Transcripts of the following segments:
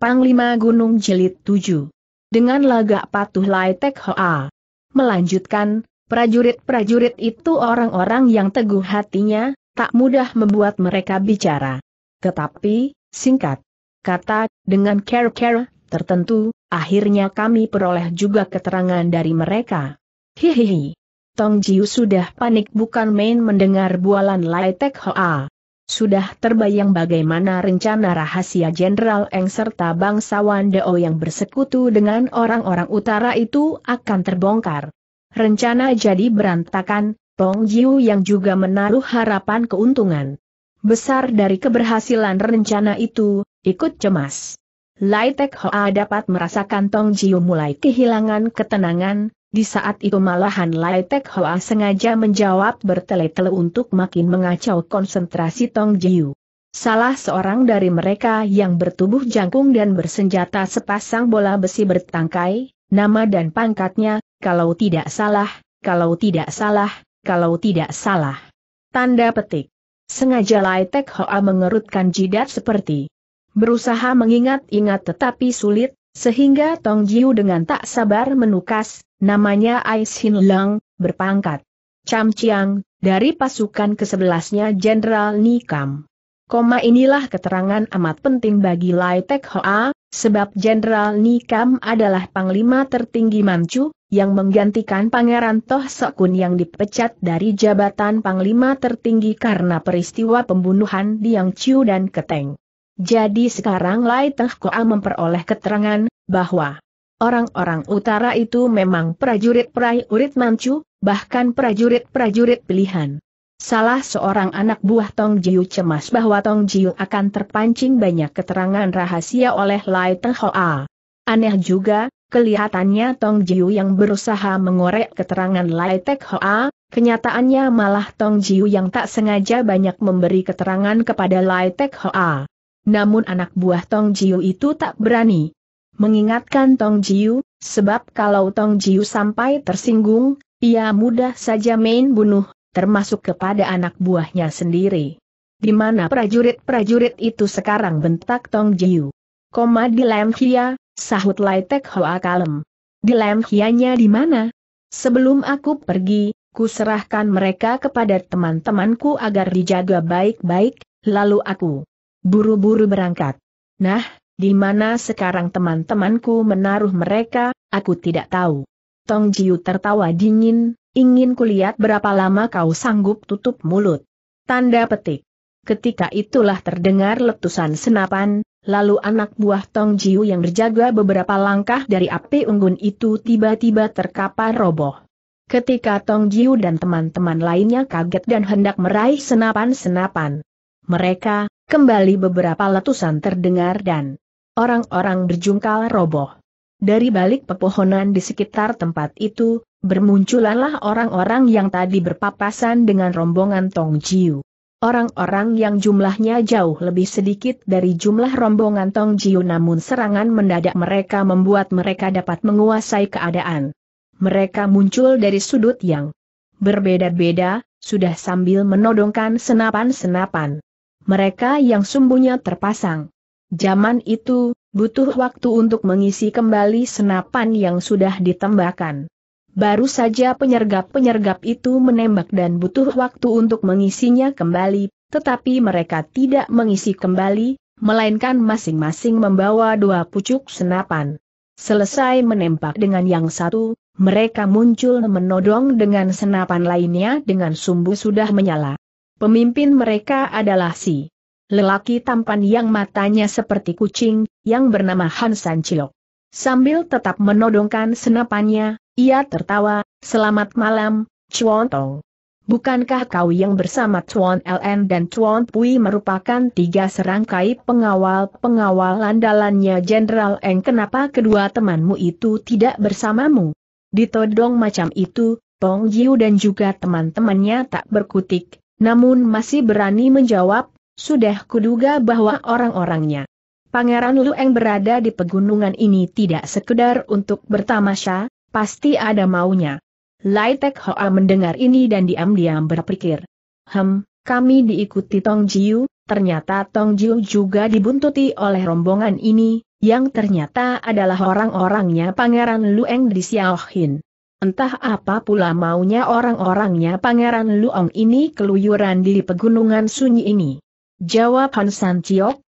Panglima Gunung Jelit 7. Dengan lagak patuh Lai Tek Hoa. Melanjutkan, prajurit-prajurit itu orang-orang yang teguh hatinya, tak mudah membuat mereka bicara. Tetapi, singkat kata, dengan care-care tertentu, akhirnya kami peroleh juga keterangan dari mereka. Hihihi. Tong Jiu sudah panik bukan main mendengar bualan Lai Tek Hoa. Sudah terbayang bagaimana rencana rahasia Jenderal Eng serta bangsawan Deo yang bersekutu dengan orang-orang utara itu akan terbongkar. Rencana jadi berantakan, Tong Jiu yang juga menaruh harapan keuntungan. Besar dari keberhasilan rencana itu, ikut cemas. Lai Tek Hoa dapat merasakan Tong Jiu mulai kehilangan ketenangan, di saat itu malahan Lai Tek Hoa sengaja menjawab bertele-tele untuk makin mengacau konsentrasi Tong Jiu. Salah seorang dari mereka yang bertubuh jangkung dan bersenjata sepasang bola besi bertangkai, nama dan pangkatnya, kalau tidak salah, kalau tidak salah, kalau tidak salah. Tanda petik. Sengaja Lai Tek Hoa mengerutkan jidat seperti berusaha mengingat-ingat tetapi sulit, sehingga Tong Jiu dengan tak sabar menukas, Namanya Aishin Lang, berpangkat Cham Chiang, dari pasukan ke-11-nya Jenderal Nikam. Koma inilah keterangan amat penting bagi Lai Tek Hoa, sebab Jenderal Nikam adalah panglima tertinggi Manchu, yang menggantikan Pangeran Toh Sokun yang dipecat dari jabatan panglima tertinggi karena peristiwa pembunuhan di Yang Chiu dan Keteng. Jadi sekarang Lai Tek Hoa memperoleh keterangan, bahwa Orang-orang utara itu memang prajurit-prajurit Manchu, bahkan prajurit-prajurit pilihan. Salah seorang anak buah Tong Jiu cemas bahwa Tong Jiu akan terpancing banyak keterangan rahasia oleh Lai Teng Hoa. Aneh juga, kelihatannya Tong Jiu yang berusaha mengorek keterangan Lai Teng Hoa, kenyataannya malah Tong Jiu yang tak sengaja banyak memberi keterangan kepada Lai Teng Hoa. Namun anak buah Tong Jiu itu tak berani mengingatkan Tong Jiu, sebab kalau Tong Jiu sampai tersinggung, ia mudah saja main bunuh, termasuk kepada anak buahnya sendiri. Di mana prajurit-prajurit itu sekarang bentak Tong Jiu? Koma di Lam Hia, sahut Lai Tek Hoa kalem. Di Lam Hianya di mana? Sebelum aku pergi, ku serahkan mereka kepada teman-temanku agar dijaga baik-baik, lalu aku buru-buru berangkat. Nah, di mana sekarang teman-temanku menaruh mereka, aku tidak tahu. Tong Jiu tertawa dingin, ingin kulihat berapa lama kau sanggup tutup mulut. Tanda petik. Ketika itulah terdengar letusan senapan, lalu anak buah Tong Jiu yang berjaga beberapa langkah dari api unggun itu tiba-tiba terkapar roboh. Ketika Tong Jiu dan teman-teman lainnya kaget dan hendak meraih senapan-senapan mereka, kembali beberapa letusan terdengar dan orang-orang berjungkal roboh. Dari balik pepohonan di sekitar tempat itu, bermunculanlah orang-orang yang tadi berpapasan dengan rombongan Tong Jiu. Orang-orang yang jumlahnya jauh lebih sedikit dari jumlah rombongan Tong Jiu namun serangan mendadak mereka membuat mereka dapat menguasai keadaan. Mereka muncul dari sudut yang berbeda-beda, sudah sambil menodongkan senapan-senapan. Mereka yang sumbunya terpasang Zaman itu, butuh waktu untuk mengisi kembali senapan yang sudah ditembakkan. Baru saja penyergap-penyergap itu menembak dan butuh waktu untuk mengisinya kembali, tetapi mereka tidak mengisi kembali, melainkan masing-masing membawa dua pucuk senapan. Selesai menembak dengan yang satu, mereka muncul menodong dengan senapan lainnya dengan sumbu sudah menyala. Pemimpin mereka adalah si lelaki tampan yang matanya seperti kucing, yang bernama Han San Chilok. Sambil tetap menodongkan senapannya, ia tertawa, selamat malam, Chuan Tong. Bukankah kau yang bersama Chuan LN dan Chuan Pui merupakan tiga serangkai pengawal-pengawal andalannya Jenderal Eng kenapa kedua temanmu itu tidak bersamamu? Ditodong macam itu, Tong Jiu dan juga teman-temannya tak berkutik, namun masih berani menjawab, sudah kuduga bahwa orang-orangnya. Pangeran Lueng berada di pegunungan ini tidak sekedar untuk bertamasya, pasti ada maunya. Lai Tek Hoa mendengar ini dan diam-diam berpikir. Hem, kami diikuti Tong Jiu, ternyata Tong Jiu juga dibuntuti oleh rombongan ini, yang ternyata adalah orang-orangnya Pangeran Lueng di Xiaohin. Entah apa pula maunya orang-orangnya Pangeran Luong ini keluyuran di pegunungan sunyi ini. Jawab Han San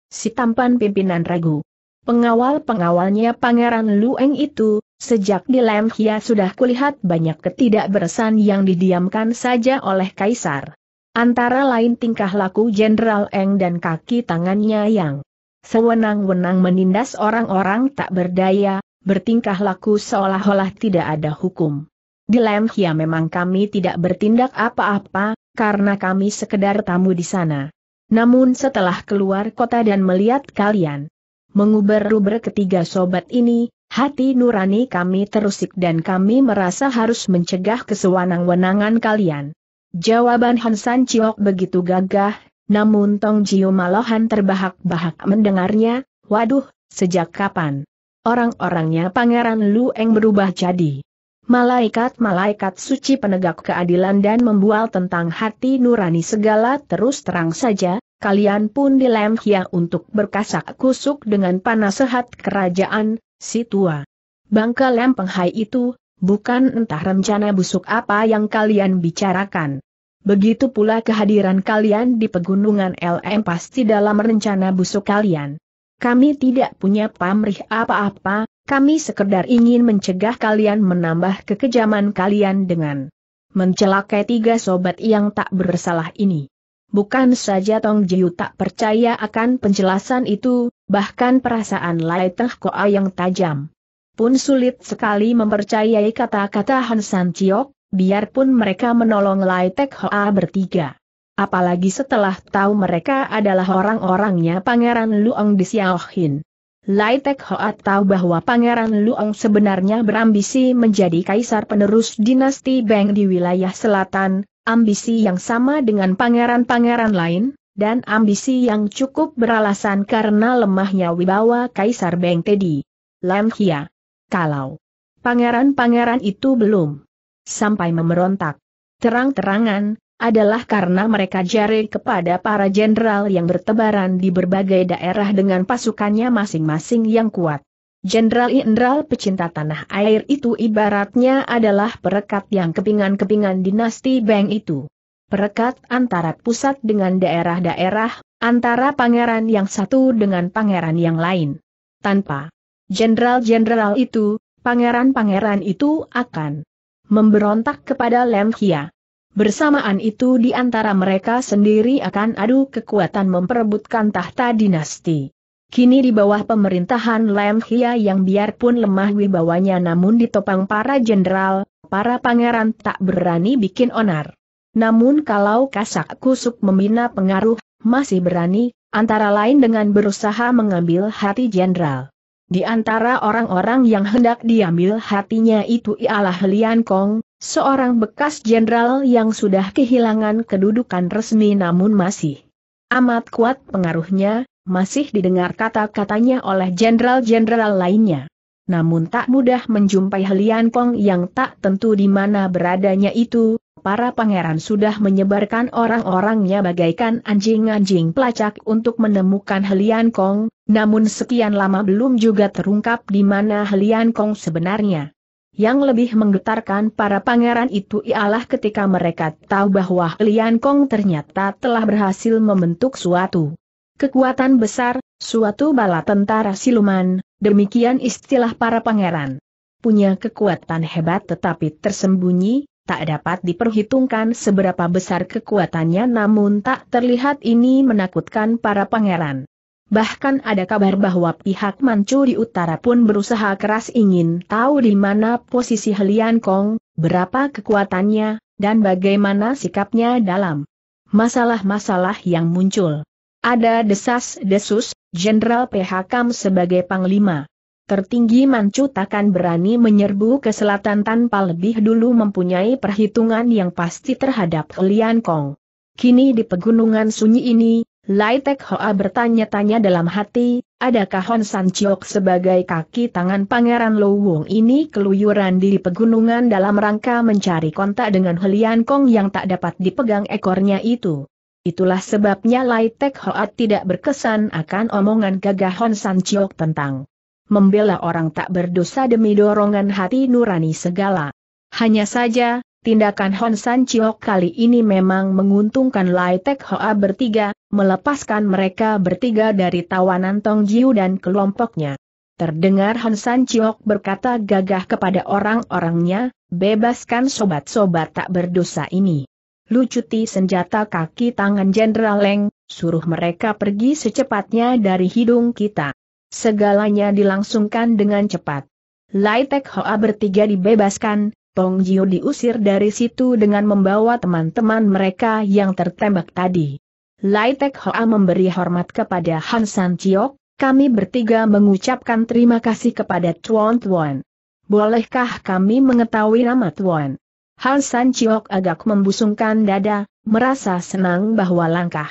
si tampan pimpinan ragu. Pengawal-pengawalnya Pangeran Lueng itu, sejak di Lam Hia sudah kulihat banyak ketidakberesan yang didiamkan saja oleh Kaisar. Antara lain tingkah laku Jenderal Eng dan kaki tangannya yang sewenang-wenang menindas orang-orang tak berdaya, bertingkah laku seolah-olah tidak ada hukum. Di Lam Hia memang kami tidak bertindak apa-apa, karena kami sekedar tamu di sana. Namun setelah keluar kota dan melihat kalian menguber-uber ketiga sobat ini, hati nurani kami terusik dan kami merasa harus mencegah kesewanang wenangan kalian. Jawaban Hansan Ciok begitu gagah, namun Tong Jiu malahan terbahak-bahak mendengarnya, waduh, sejak kapan? Orang-orangnya Pangeran Lu Eng berubah jadi Malaikat-malaikat suci penegak keadilan dan membual tentang hati nurani segala terus terang saja, kalian pun dilemhia untuk berkasak kusuk dengan panas sehat kerajaan, si tua. Bangka lem itu, bukan entah rencana busuk apa yang kalian bicarakan. Begitu pula kehadiran kalian di pegunungan LM pasti dalam rencana busuk kalian. Kami tidak punya pamrih apa-apa, kami sekedar ingin mencegah kalian menambah kekejaman kalian dengan mencelakai tiga sobat yang tak bersalah ini. Bukan saja Tong Jiu tak percaya akan penjelasan itu, bahkan perasaan Lai Teh Koa yang tajam. Pun sulit sekali mempercayai kata-kata Han San Chiok, biarpun mereka menolong Lai Teh Koa bertiga. Apalagi setelah tahu mereka adalah orang-orangnya Pangeran Luang di Xiaohin. Lai Tek Hoat tahu bahwa Pangeran Luong sebenarnya berambisi menjadi kaisar penerus dinasti Beng di wilayah selatan, ambisi yang sama dengan pangeran-pangeran lain, dan ambisi yang cukup beralasan karena lemahnya wibawa kaisar Beng Tedi. Lam Hia. Kalau pangeran-pangeran itu belum sampai memberontak. Terang-terangan, adalah karena mereka jari kepada para jenderal yang bertebaran di berbagai daerah dengan pasukannya masing-masing yang kuat. Jenderal-jenderal pecinta tanah air itu ibaratnya adalah perekat yang kepingan-kepingan dinasti Beng itu. Perekat antara pusat dengan daerah-daerah, antara pangeran yang satu dengan pangeran yang lain. Tanpa jenderal-jenderal itu, pangeran-pangeran itu akan memberontak kepada Lemhia. Bersamaan itu di antara mereka sendiri akan adu kekuatan memperebutkan tahta dinasti. Kini di bawah pemerintahan Lem Hia yang biarpun lemah wibawanya namun ditopang para jenderal, para pangeran tak berani bikin onar. Namun kalau kasak kusuk membina pengaruh, masih berani, antara lain dengan berusaha mengambil hati jenderal. Di antara orang-orang yang hendak diambil hatinya itu ialah Lian Kong, Seorang bekas jenderal yang sudah kehilangan kedudukan resmi namun masih amat kuat pengaruhnya, masih didengar kata-katanya oleh jenderal-jenderal lainnya. Namun tak mudah menjumpai Helian Kong yang tak tentu di mana beradanya itu, para pangeran sudah menyebarkan orang-orangnya bagaikan anjing-anjing pelacak untuk menemukan Helian Kong, namun sekian lama belum juga terungkap di mana Helian Kong sebenarnya. Yang lebih menggetarkan para pangeran itu ialah ketika mereka tahu bahwa Lian Kong ternyata telah berhasil membentuk suatu kekuatan besar, suatu bala tentara siluman, demikian istilah para pangeran. Punya kekuatan hebat tetapi tersembunyi, tak dapat diperhitungkan seberapa besar kekuatannya namun tak terlihat ini menakutkan para pangeran. Bahkan ada kabar bahwa pihak Manchu di utara pun berusaha keras ingin tahu di mana posisi Helian Kong, berapa kekuatannya, dan bagaimana sikapnya dalam masalah-masalah yang muncul. Ada desas-desus, Jenderal PH Kam sebagai panglima tertinggi Manchu takkan berani menyerbu ke selatan tanpa lebih dulu mempunyai perhitungan yang pasti terhadap Helian Kong. Kini di pegunungan sunyi ini, Lai Tek Hoa bertanya-tanya dalam hati, adakah Hon San Chiok sebagai kaki tangan Pangeran Lo Wong ini keluyuran di pegunungan dalam rangka mencari kontak dengan Helian Kong yang tak dapat dipegang ekornya itu. Itulah sebabnya Lai Tek Hoa tidak berkesan akan omongan gagah Hon San Chiok tentang membela orang tak berdosa demi dorongan hati nurani segala. Hanya saja, Tindakan Hon San Chiok kali ini memang menguntungkan Lai Tek Hoa bertiga, melepaskan mereka bertiga dari tawanan Tong Jiu dan kelompoknya. Terdengar Hon San Chiok berkata gagah kepada orang-orangnya, bebaskan sobat-sobat tak berdosa ini. Lucuti senjata kaki tangan Jenderal Leng, suruh mereka pergi secepatnya dari hidung kita. Segalanya dilangsungkan dengan cepat. Lai Tek Hoa bertiga dibebaskan, Tong Jiu diusir dari situ dengan membawa teman-teman mereka yang tertembak tadi. Lai Tek Hoa memberi hormat kepada Han San Chiok, kami bertiga mengucapkan terima kasih kepada Tuan Tuan. Bolehkah kami mengetahui nama Tuan? Han San Chiok agak membusungkan dada, merasa senang bahwa langkah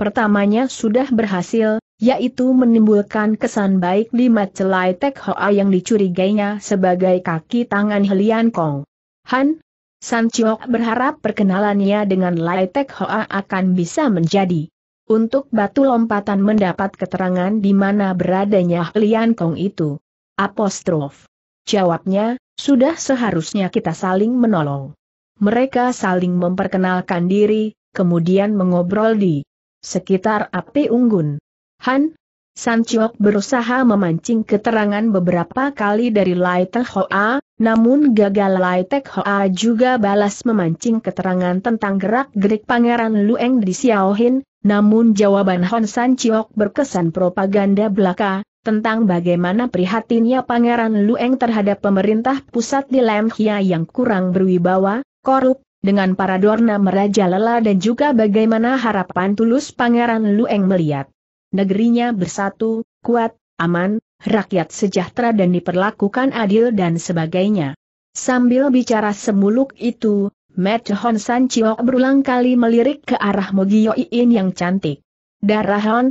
pertamanya sudah berhasil, yaitu menimbulkan kesan baik di macelai Tek Hoa yang dicurigainya sebagai kaki tangan Helian Kong. Han, San Chiok berharap perkenalannya dengan Lai Tek Hoa akan bisa menjadi. Untuk batu lompatan mendapat keterangan di mana beradanya Helian Kong itu. Apostrof. Jawabnya, sudah seharusnya kita saling menolong. Mereka saling memperkenalkan diri, kemudian mengobrol di sekitar api unggun. Han, San Chiok berusaha memancing keterangan beberapa kali dari Lai Teh Hoa, namun gagal Lai Teh Hoa juga balas memancing keterangan tentang gerak-gerik Pangeran Lueng di Xiaohin, namun jawaban Han San Chiok berkesan propaganda belaka, tentang bagaimana prihatinnya Pangeran Lueng terhadap pemerintah pusat di Lemhia yang kurang berwibawa, korup, dengan para dorna merajalela dan juga bagaimana harapan tulus Pangeran Lueng melihat negerinya bersatu, kuat, aman, rakyat sejahtera dan diperlakukan adil dan sebagainya. Sambil bicara semuluk itu, Matt Hon San Chiok berulang kali melirik ke arah Mogio Iin yang cantik. Darah Hon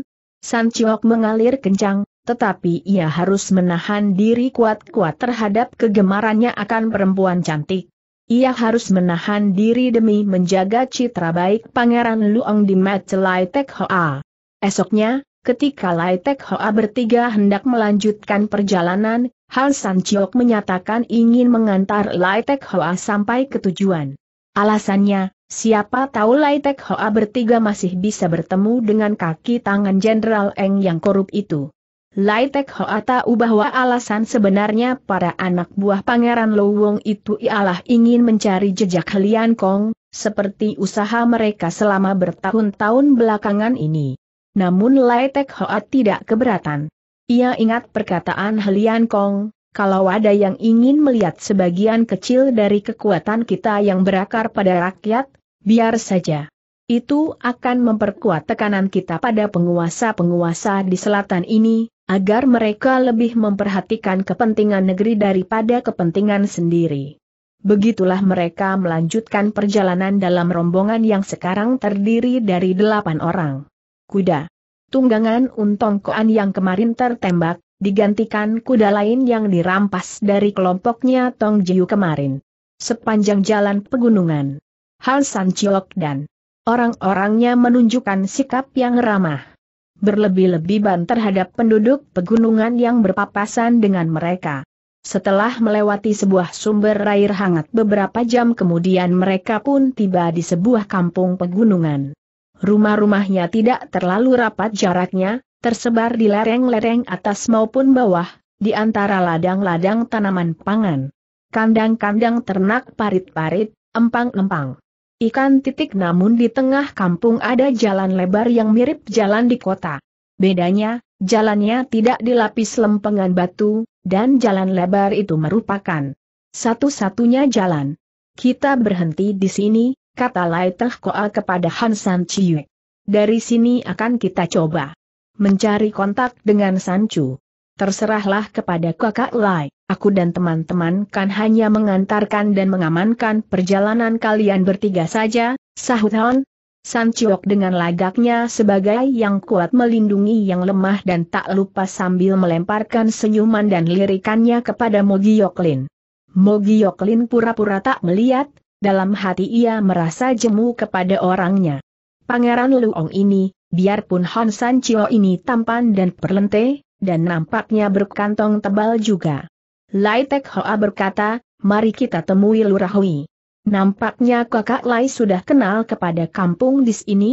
San Chiok mengalir kencang, tetapi ia harus menahan diri kuat-kuat terhadap kegemarannya akan perempuan cantik. Ia harus menahan diri demi menjaga citra baik Pangeran Luong di Mat Lai Tek Hoa. Esoknya, Ketika Lai Tek Hoa bertiga hendak melanjutkan perjalanan, Han San Chiok menyatakan ingin mengantar Lai Tek Hoa sampai ke tujuan. Alasannya, siapa tahu Lai Tek Hoa bertiga masih bisa bertemu dengan kaki tangan Jenderal Eng yang korup itu. Lai Tek Hoa tahu bahwa alasan sebenarnya para anak buah Pangeran Lowong itu ialah ingin mencari jejak Helian Kong, seperti usaha mereka selama bertahun-tahun belakangan ini namun Lai Tek Hoat tidak keberatan. Ia ingat perkataan Helian Kong, kalau ada yang ingin melihat sebagian kecil dari kekuatan kita yang berakar pada rakyat, biar saja. Itu akan memperkuat tekanan kita pada penguasa-penguasa di selatan ini, agar mereka lebih memperhatikan kepentingan negeri daripada kepentingan sendiri. Begitulah mereka melanjutkan perjalanan dalam rombongan yang sekarang terdiri dari delapan orang kuda. Tunggangan Untong Koan yang kemarin tertembak, digantikan kuda lain yang dirampas dari kelompoknya Tong Jiu kemarin. Sepanjang jalan pegunungan, hal San Chiok dan orang-orangnya menunjukkan sikap yang ramah. Berlebih-lebihan terhadap penduduk pegunungan yang berpapasan dengan mereka. Setelah melewati sebuah sumber air hangat beberapa jam kemudian mereka pun tiba di sebuah kampung pegunungan. Rumah-rumahnya tidak terlalu rapat jaraknya, tersebar di lereng-lereng atas maupun bawah, di antara ladang-ladang tanaman pangan. Kandang-kandang ternak parit-parit, empang-empang. Ikan titik namun di tengah kampung ada jalan lebar yang mirip jalan di kota. Bedanya, jalannya tidak dilapis lempengan batu, dan jalan lebar itu merupakan satu-satunya jalan. Kita berhenti di sini, kata Lai Teh Koa kepada Han San Chiu. Dari sini akan kita coba mencari kontak dengan San Chu. Terserahlah kepada kakak Lai, aku dan teman-teman kan hanya mengantarkan dan mengamankan perjalanan kalian bertiga saja, sahut Han. San Chiok dengan lagaknya sebagai yang kuat melindungi yang lemah dan tak lupa sambil melemparkan senyuman dan lirikannya kepada Mogi Yoklin. Mogi Yoklin pura-pura tak melihat, dalam hati ia merasa jemu kepada orangnya. Pangeran Luong ini, biarpun Hon San Chio ini tampan dan perlente, dan nampaknya berkantong tebal juga. Lai Tek Hoa berkata, mari kita temui Lurahui. Nampaknya kakak Lai sudah kenal kepada kampung di sini?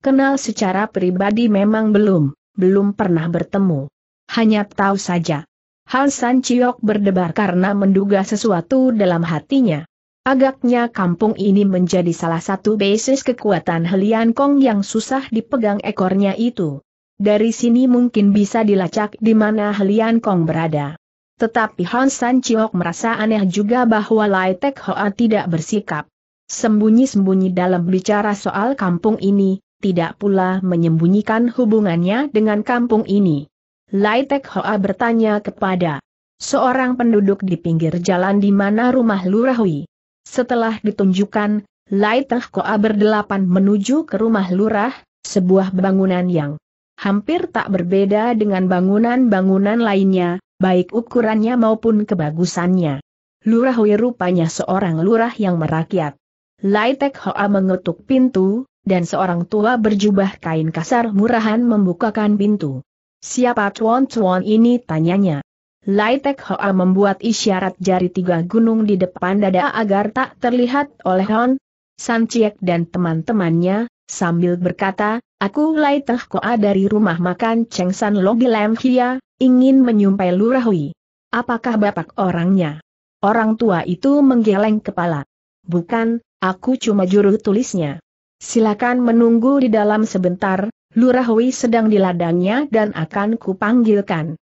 Kenal secara pribadi memang belum, belum pernah bertemu. Hanya tahu saja. Hansan San berdebar karena menduga sesuatu dalam hatinya. Agaknya kampung ini menjadi salah satu basis kekuatan Helian Kong yang susah dipegang ekornya itu. Dari sini mungkin bisa dilacak di mana Helian Kong berada. Tetapi Han San Chiok merasa aneh juga bahwa Lai Tek Hoa tidak bersikap. Sembunyi-sembunyi dalam bicara soal kampung ini, tidak pula menyembunyikan hubungannya dengan kampung ini. Lai Tek Hoa bertanya kepada seorang penduduk di pinggir jalan di mana rumah Lurahui. Setelah ditunjukkan, Laitah Koa berdelapan menuju ke rumah lurah, sebuah bangunan yang hampir tak berbeda dengan bangunan-bangunan lainnya, baik ukurannya maupun kebagusannya. Lurah Hui rupanya seorang lurah yang merakyat. Laitek Hoa mengetuk pintu, dan seorang tua berjubah kain kasar murahan membukakan pintu. Siapa Tuan Tuan ini tanyanya. Lai Tek Hoa membuat isyarat jari tiga gunung di depan dada agar tak terlihat oleh Hon, San Chiek dan teman-temannya, sambil berkata, Aku Lai Tek Hoa dari rumah makan Cheng San Long di Lam Hia, ingin menyumpai Lurah Hui. Apakah bapak orangnya? Orang tua itu menggeleng kepala. Bukan, aku cuma juru tulisnya. Silakan menunggu di dalam sebentar, Lurah Hui sedang di ladangnya dan akan kupanggilkan.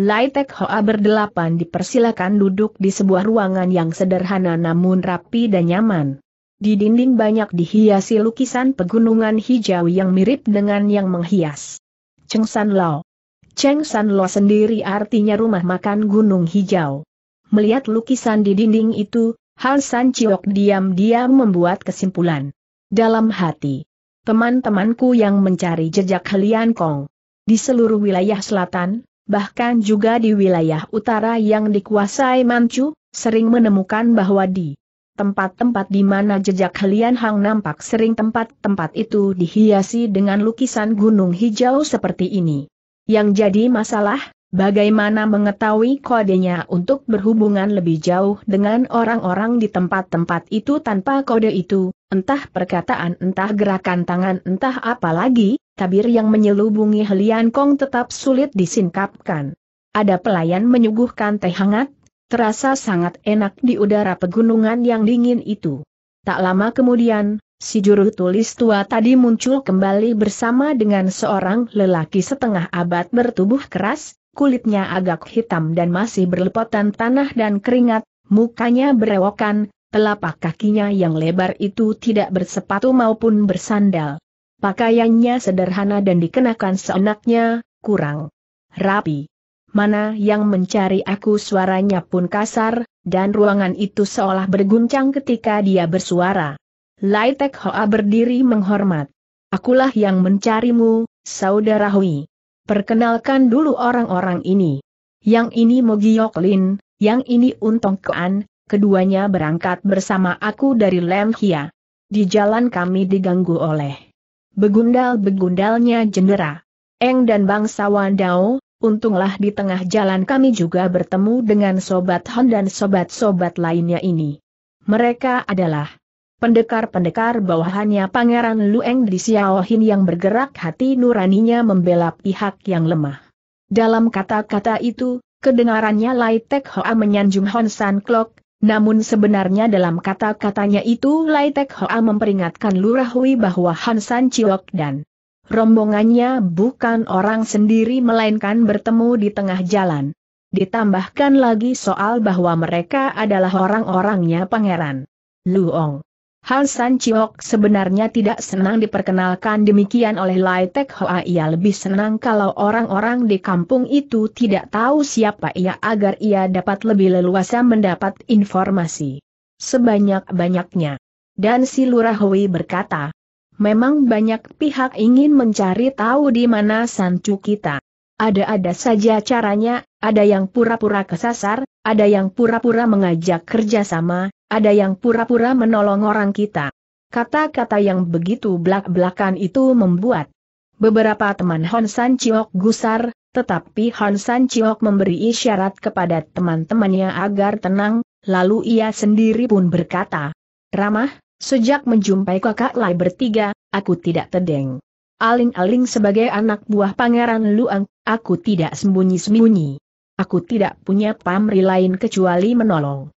Lai Tek Hoa berdelapan dipersilakan duduk di sebuah ruangan yang sederhana namun rapi dan nyaman. Di dinding banyak dihiasi lukisan pegunungan hijau yang mirip dengan yang menghias. Cheng San Lao Cheng San Lo sendiri artinya rumah makan gunung hijau. Melihat lukisan di dinding itu, Han San Chiok diam-diam membuat kesimpulan. Dalam hati, teman-temanku yang mencari jejak Helian Kong di seluruh wilayah selatan, bahkan juga di wilayah utara yang dikuasai Manchu, sering menemukan bahwa di tempat-tempat di mana jejak Helian Hang nampak sering tempat-tempat itu dihiasi dengan lukisan gunung hijau seperti ini. Yang jadi masalah, Bagaimana mengetahui kodenya untuk berhubungan lebih jauh dengan orang-orang di tempat-tempat itu tanpa kode itu, entah perkataan entah gerakan tangan entah apa lagi, tabir yang menyelubungi Helian Kong tetap sulit disingkapkan. Ada pelayan menyuguhkan teh hangat, terasa sangat enak di udara pegunungan yang dingin itu. Tak lama kemudian, si juru tulis tua tadi muncul kembali bersama dengan seorang lelaki setengah abad bertubuh keras, kulitnya agak hitam dan masih berlepotan tanah dan keringat, mukanya berewokan, telapak kakinya yang lebar itu tidak bersepatu maupun bersandal. Pakaiannya sederhana dan dikenakan seenaknya, kurang rapi. Mana yang mencari aku suaranya pun kasar, dan ruangan itu seolah berguncang ketika dia bersuara. Lai Hoa berdiri menghormat. Akulah yang mencarimu, saudara Hui. Perkenalkan dulu orang-orang ini. Yang ini Mogiok Lin, yang ini Untong Kuan, keduanya berangkat bersama aku dari Lem Hia. Di jalan kami diganggu oleh begundal-begundalnya jendera. Eng dan bangsawan Dao, untunglah di tengah jalan kami juga bertemu dengan Sobat Hon dan sobat-sobat lainnya ini. Mereka adalah Pendekar-pendekar bawahannya Pangeran Lueng di Xiaohin yang bergerak hati nuraninya membela pihak yang lemah. Dalam kata-kata itu, kedengarannya Lai Tek Hoa menyanjung Hon San Klok, namun sebenarnya dalam kata-katanya itu Lai Tek Hoa memperingatkan Lurahui bahwa Hon San Chiok dan rombongannya bukan orang sendiri melainkan bertemu di tengah jalan. Ditambahkan lagi soal bahwa mereka adalah orang-orangnya pangeran. Luong. Han San Chiok sebenarnya tidak senang diperkenalkan demikian oleh Lai Tek Hoa ia lebih senang kalau orang-orang di kampung itu tidak tahu siapa ia agar ia dapat lebih leluasa mendapat informasi. Sebanyak-banyaknya. Dan si Lurah Hui berkata, memang banyak pihak ingin mencari tahu di mana Sancu kita. Ada-ada saja caranya, ada yang pura-pura kesasar, ada yang pura-pura mengajak kerjasama, ada yang pura-pura menolong orang kita. Kata-kata yang begitu belak-belakan itu membuat beberapa teman Hon San Chiok gusar, tetapi Hon San Chiok memberi isyarat kepada teman-temannya agar tenang, lalu ia sendiri pun berkata, Ramah, sejak menjumpai kakak Lai bertiga, aku tidak tedeng. Aling-aling sebagai anak buah pangeran Luang, aku tidak sembunyi-sembunyi. Aku tidak punya pamri lain kecuali menolong.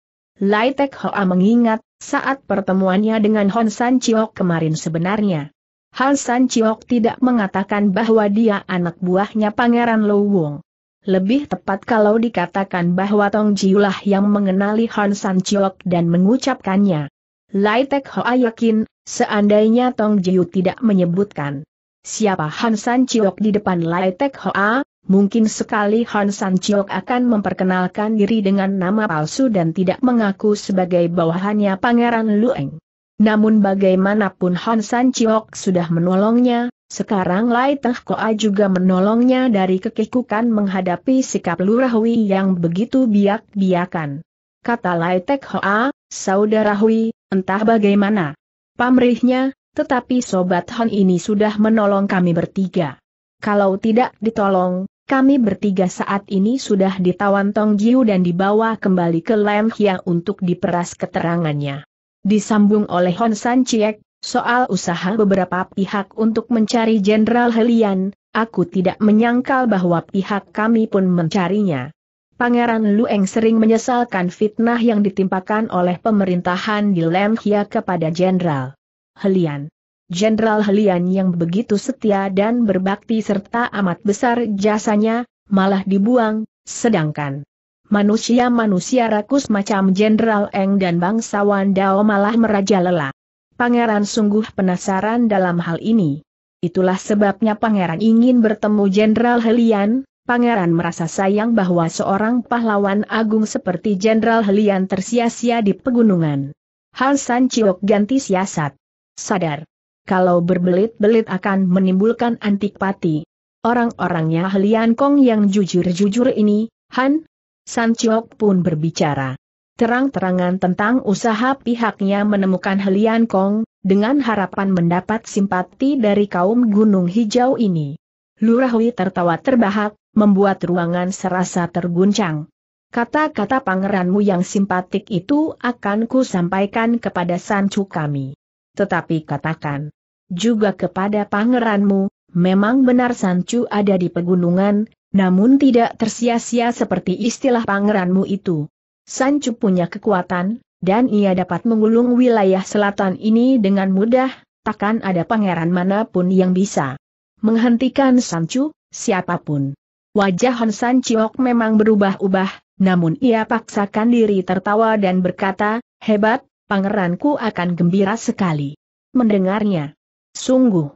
Lai Tek Hoa mengingat, saat pertemuannya dengan Hon San Chiok kemarin sebenarnya. Hon San Chiok tidak mengatakan bahwa dia anak buahnya Pangeran Lo Wong. Lebih tepat kalau dikatakan bahwa Tong Jiulah yang mengenali Han San Chiok dan mengucapkannya. Lai Tek Hoa yakin, seandainya Tong Jiu tidak menyebutkan siapa Han San Chiok di depan Lai Tek Hoa, mungkin sekali Han San akan memperkenalkan diri dengan nama palsu dan tidak mengaku sebagai bawahannya Pangeran Lueng. Namun bagaimanapun Han San sudah menolongnya, sekarang Lai Teh Koa juga menolongnya dari kekikukan menghadapi sikap Lurahui yang begitu biak-biakan. Kata Lai Teh Koa, Saudara Hui, entah bagaimana. Pamrihnya, tetapi Sobat Han ini sudah menolong kami bertiga. Kalau tidak ditolong, kami bertiga saat ini sudah ditawan Tong Jiu dan dibawa kembali ke Lam Hia untuk diperas keterangannya. Disambung oleh Hon San Chiek, soal usaha beberapa pihak untuk mencari Jenderal Helian, aku tidak menyangkal bahwa pihak kami pun mencarinya. Pangeran Lueng sering menyesalkan fitnah yang ditimpakan oleh pemerintahan di Lam Hia kepada Jenderal Helian. Jenderal Helian yang begitu setia dan berbakti serta amat besar jasanya, malah dibuang, sedangkan manusia-manusia rakus macam Jenderal Eng dan bangsawan Dao malah merajalela. Pangeran sungguh penasaran dalam hal ini. Itulah sebabnya pangeran ingin bertemu Jenderal Helian, pangeran merasa sayang bahwa seorang pahlawan agung seperti Jenderal Helian tersia-sia di pegunungan. Hal San Chiok ganti siasat. Sadar kalau berbelit-belit akan menimbulkan antipati. Orang-orangnya Lian Kong yang jujur-jujur ini, Han, San Chiok pun berbicara. Terang-terangan tentang usaha pihaknya menemukan Helian Kong, dengan harapan mendapat simpati dari kaum Gunung Hijau ini. Lurahui tertawa terbahak, membuat ruangan serasa terguncang. Kata-kata pangeranmu yang simpatik itu akan ku sampaikan kepada sancu kami. Tetapi katakan, juga kepada pangeranmu, memang benar Sancu ada di pegunungan, namun tidak tersia-sia seperti istilah pangeranmu itu. Sancu punya kekuatan, dan ia dapat mengulung wilayah selatan ini dengan mudah, takkan ada pangeran manapun yang bisa menghentikan Sancu, siapapun. Wajah Han San memang berubah-ubah, namun ia paksakan diri tertawa dan berkata, hebat, pangeranku akan gembira sekali. Mendengarnya, Sungguh.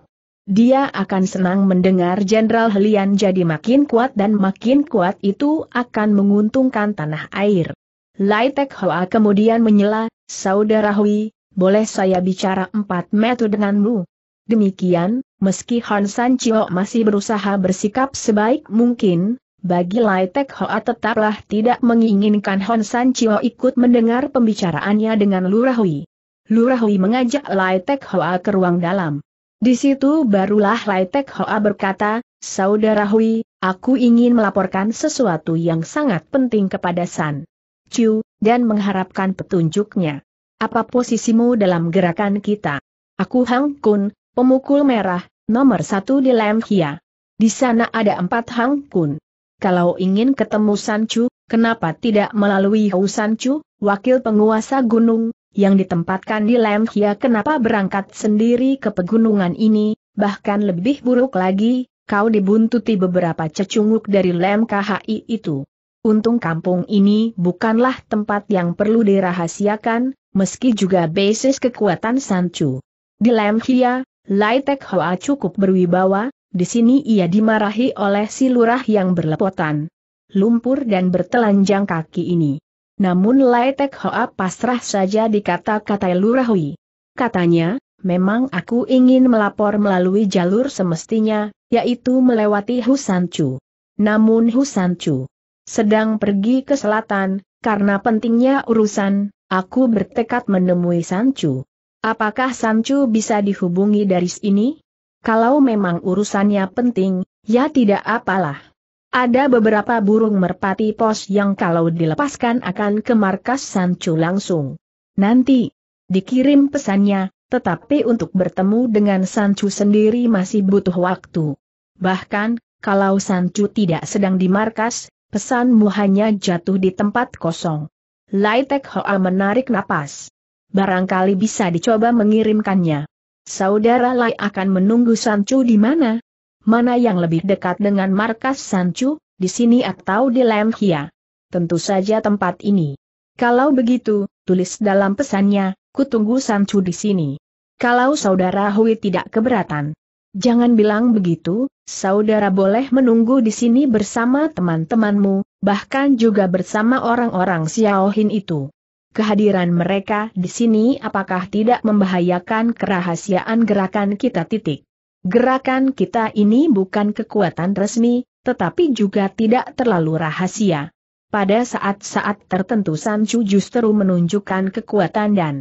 Dia akan senang mendengar Jenderal Helian jadi makin kuat dan makin kuat itu akan menguntungkan tanah air. Lai Tek Hoa kemudian menyela, Saudara Hui, boleh saya bicara empat metu denganmu? Demikian, meski Han San Chio masih berusaha bersikap sebaik mungkin, bagi Lai Tek Hoa tetaplah tidak menginginkan Han San Chio ikut mendengar pembicaraannya dengan Lurahui. Lurahui mengajak Lai Tek Hoa ke ruang dalam. Di situ barulah Laitek Hoa berkata, Saudara Hui, aku ingin melaporkan sesuatu yang sangat penting kepada San Chu, dan mengharapkan petunjuknya. Apa posisimu dalam gerakan kita? Aku Hang Kun, pemukul merah, nomor satu di Lam Hia. Di sana ada empat Hang Kun. Kalau ingin ketemu San Chu, kenapa tidak melalui Hou San Chu, wakil penguasa gunung, yang ditempatkan di Lemhia kenapa berangkat sendiri ke pegunungan ini, bahkan lebih buruk lagi, kau dibuntuti beberapa cecunguk dari Lem KHI itu. Untung kampung ini bukanlah tempat yang perlu dirahasiakan, meski juga basis kekuatan Sancu. Di Lemhia, Lai Tek Hoa cukup berwibawa, di sini ia dimarahi oleh si lurah yang berlepotan, lumpur dan bertelanjang kaki ini. Namun Lai Tek Hoa pasrah saja dikata kata-kata Lurahui. Katanya, memang aku ingin melapor melalui jalur semestinya, yaitu melewati Husancu. Namun Husancu sedang pergi ke selatan, karena pentingnya urusan, aku bertekad menemui Sancu. Apakah Sancu bisa dihubungi dari sini? Kalau memang urusannya penting, ya tidak apalah. Ada beberapa burung merpati pos yang kalau dilepaskan akan ke markas Sancu langsung. Nanti, dikirim pesannya, tetapi untuk bertemu dengan Sancu sendiri masih butuh waktu. Bahkan, kalau Sancu tidak sedang di markas, pesanmu hanya jatuh di tempat kosong. Laitek Hoa menarik napas. Barangkali bisa dicoba mengirimkannya. Saudara Lai akan menunggu Sancu di mana? mana yang lebih dekat dengan markas Sanchu, di sini atau di Lemhia. Tentu saja tempat ini. Kalau begitu, tulis dalam pesannya, kutunggu Sanchu di sini. Kalau saudara Hui tidak keberatan. Jangan bilang begitu, saudara boleh menunggu di sini bersama teman-temanmu, bahkan juga bersama orang-orang Xiaohin itu. Kehadiran mereka di sini apakah tidak membahayakan kerahasiaan gerakan kita titik. Gerakan kita ini bukan kekuatan resmi, tetapi juga tidak terlalu rahasia. Pada saat-saat tertentu Sanju justru menunjukkan kekuatan dan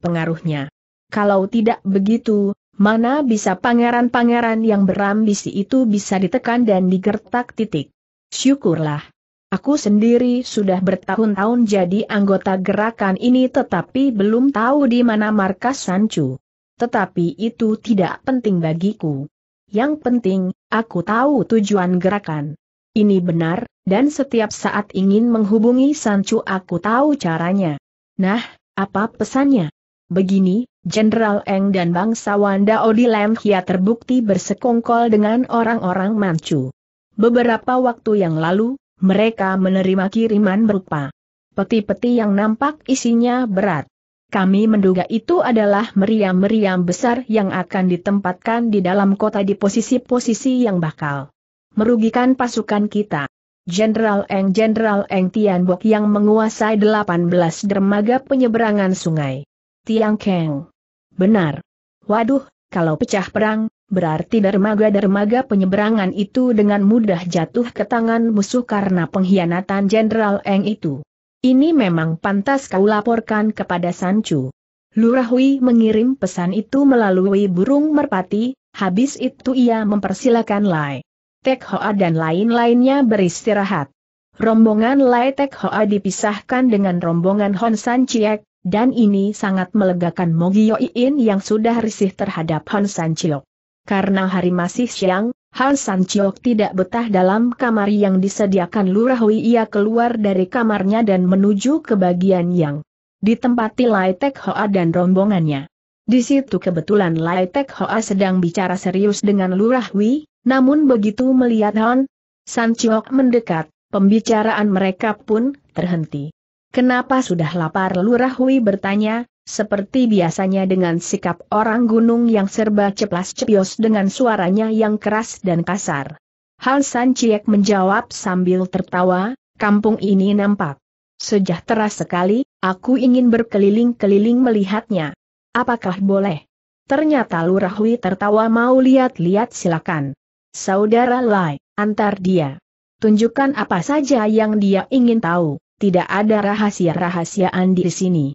pengaruhnya. Kalau tidak begitu, mana bisa pangeran-pangeran yang berambisi itu bisa ditekan dan digertak titik. Syukurlah. Aku sendiri sudah bertahun-tahun jadi anggota gerakan ini tetapi belum tahu di mana markas Sanju tetapi itu tidak penting bagiku. Yang penting, aku tahu tujuan gerakan. Ini benar, dan setiap saat ingin menghubungi Sancu aku tahu caranya. Nah, apa pesannya? Begini, Jenderal Eng dan bangsawan Dao di Lemhia terbukti bersekongkol dengan orang-orang Manchu. Beberapa waktu yang lalu, mereka menerima kiriman berupa peti-peti yang nampak isinya berat. Kami menduga itu adalah meriam-meriam besar yang akan ditempatkan di dalam kota di posisi-posisi yang bakal merugikan pasukan kita. Jenderal Eng Jenderal Eng Tianbok yang menguasai 18 dermaga penyeberangan sungai. Tiang Keng. Benar. Waduh, kalau pecah perang, berarti dermaga-dermaga penyeberangan itu dengan mudah jatuh ke tangan musuh karena pengkhianatan Jenderal Eng itu. Ini memang pantas kau laporkan kepada Sancu. Lurahui mengirim pesan itu melalui burung merpati, habis itu ia mempersilakan Lai. Tek Hoa dan lain-lainnya beristirahat. Rombongan Lai Tek Hoa dipisahkan dengan rombongan Hon San Chiek, dan ini sangat melegakan Mogi Mogio In yang sudah risih terhadap Hon San Chiok. Karena hari masih siang, Han San Chiok tidak betah dalam kamar yang disediakan Lurah Hui. Ia keluar dari kamarnya dan menuju ke bagian yang ditempati Lai Tek Hoa dan rombongannya. Di situ kebetulan Lai Tek Hoa sedang bicara serius dengan Lurah Hui, namun begitu melihat Han San Chiok mendekat, pembicaraan mereka pun terhenti. Kenapa sudah lapar Lurah Hui bertanya, seperti biasanya dengan sikap orang gunung yang serba ceplas-cepios dengan suaranya yang keras dan kasar. Han San Ciek menjawab sambil tertawa, kampung ini nampak sejahtera sekali, aku ingin berkeliling-keliling melihatnya. Apakah boleh? Ternyata Lurah tertawa mau lihat-lihat silakan. Saudara Lai, antar dia. Tunjukkan apa saja yang dia ingin tahu, tidak ada rahasia-rahasiaan di sini.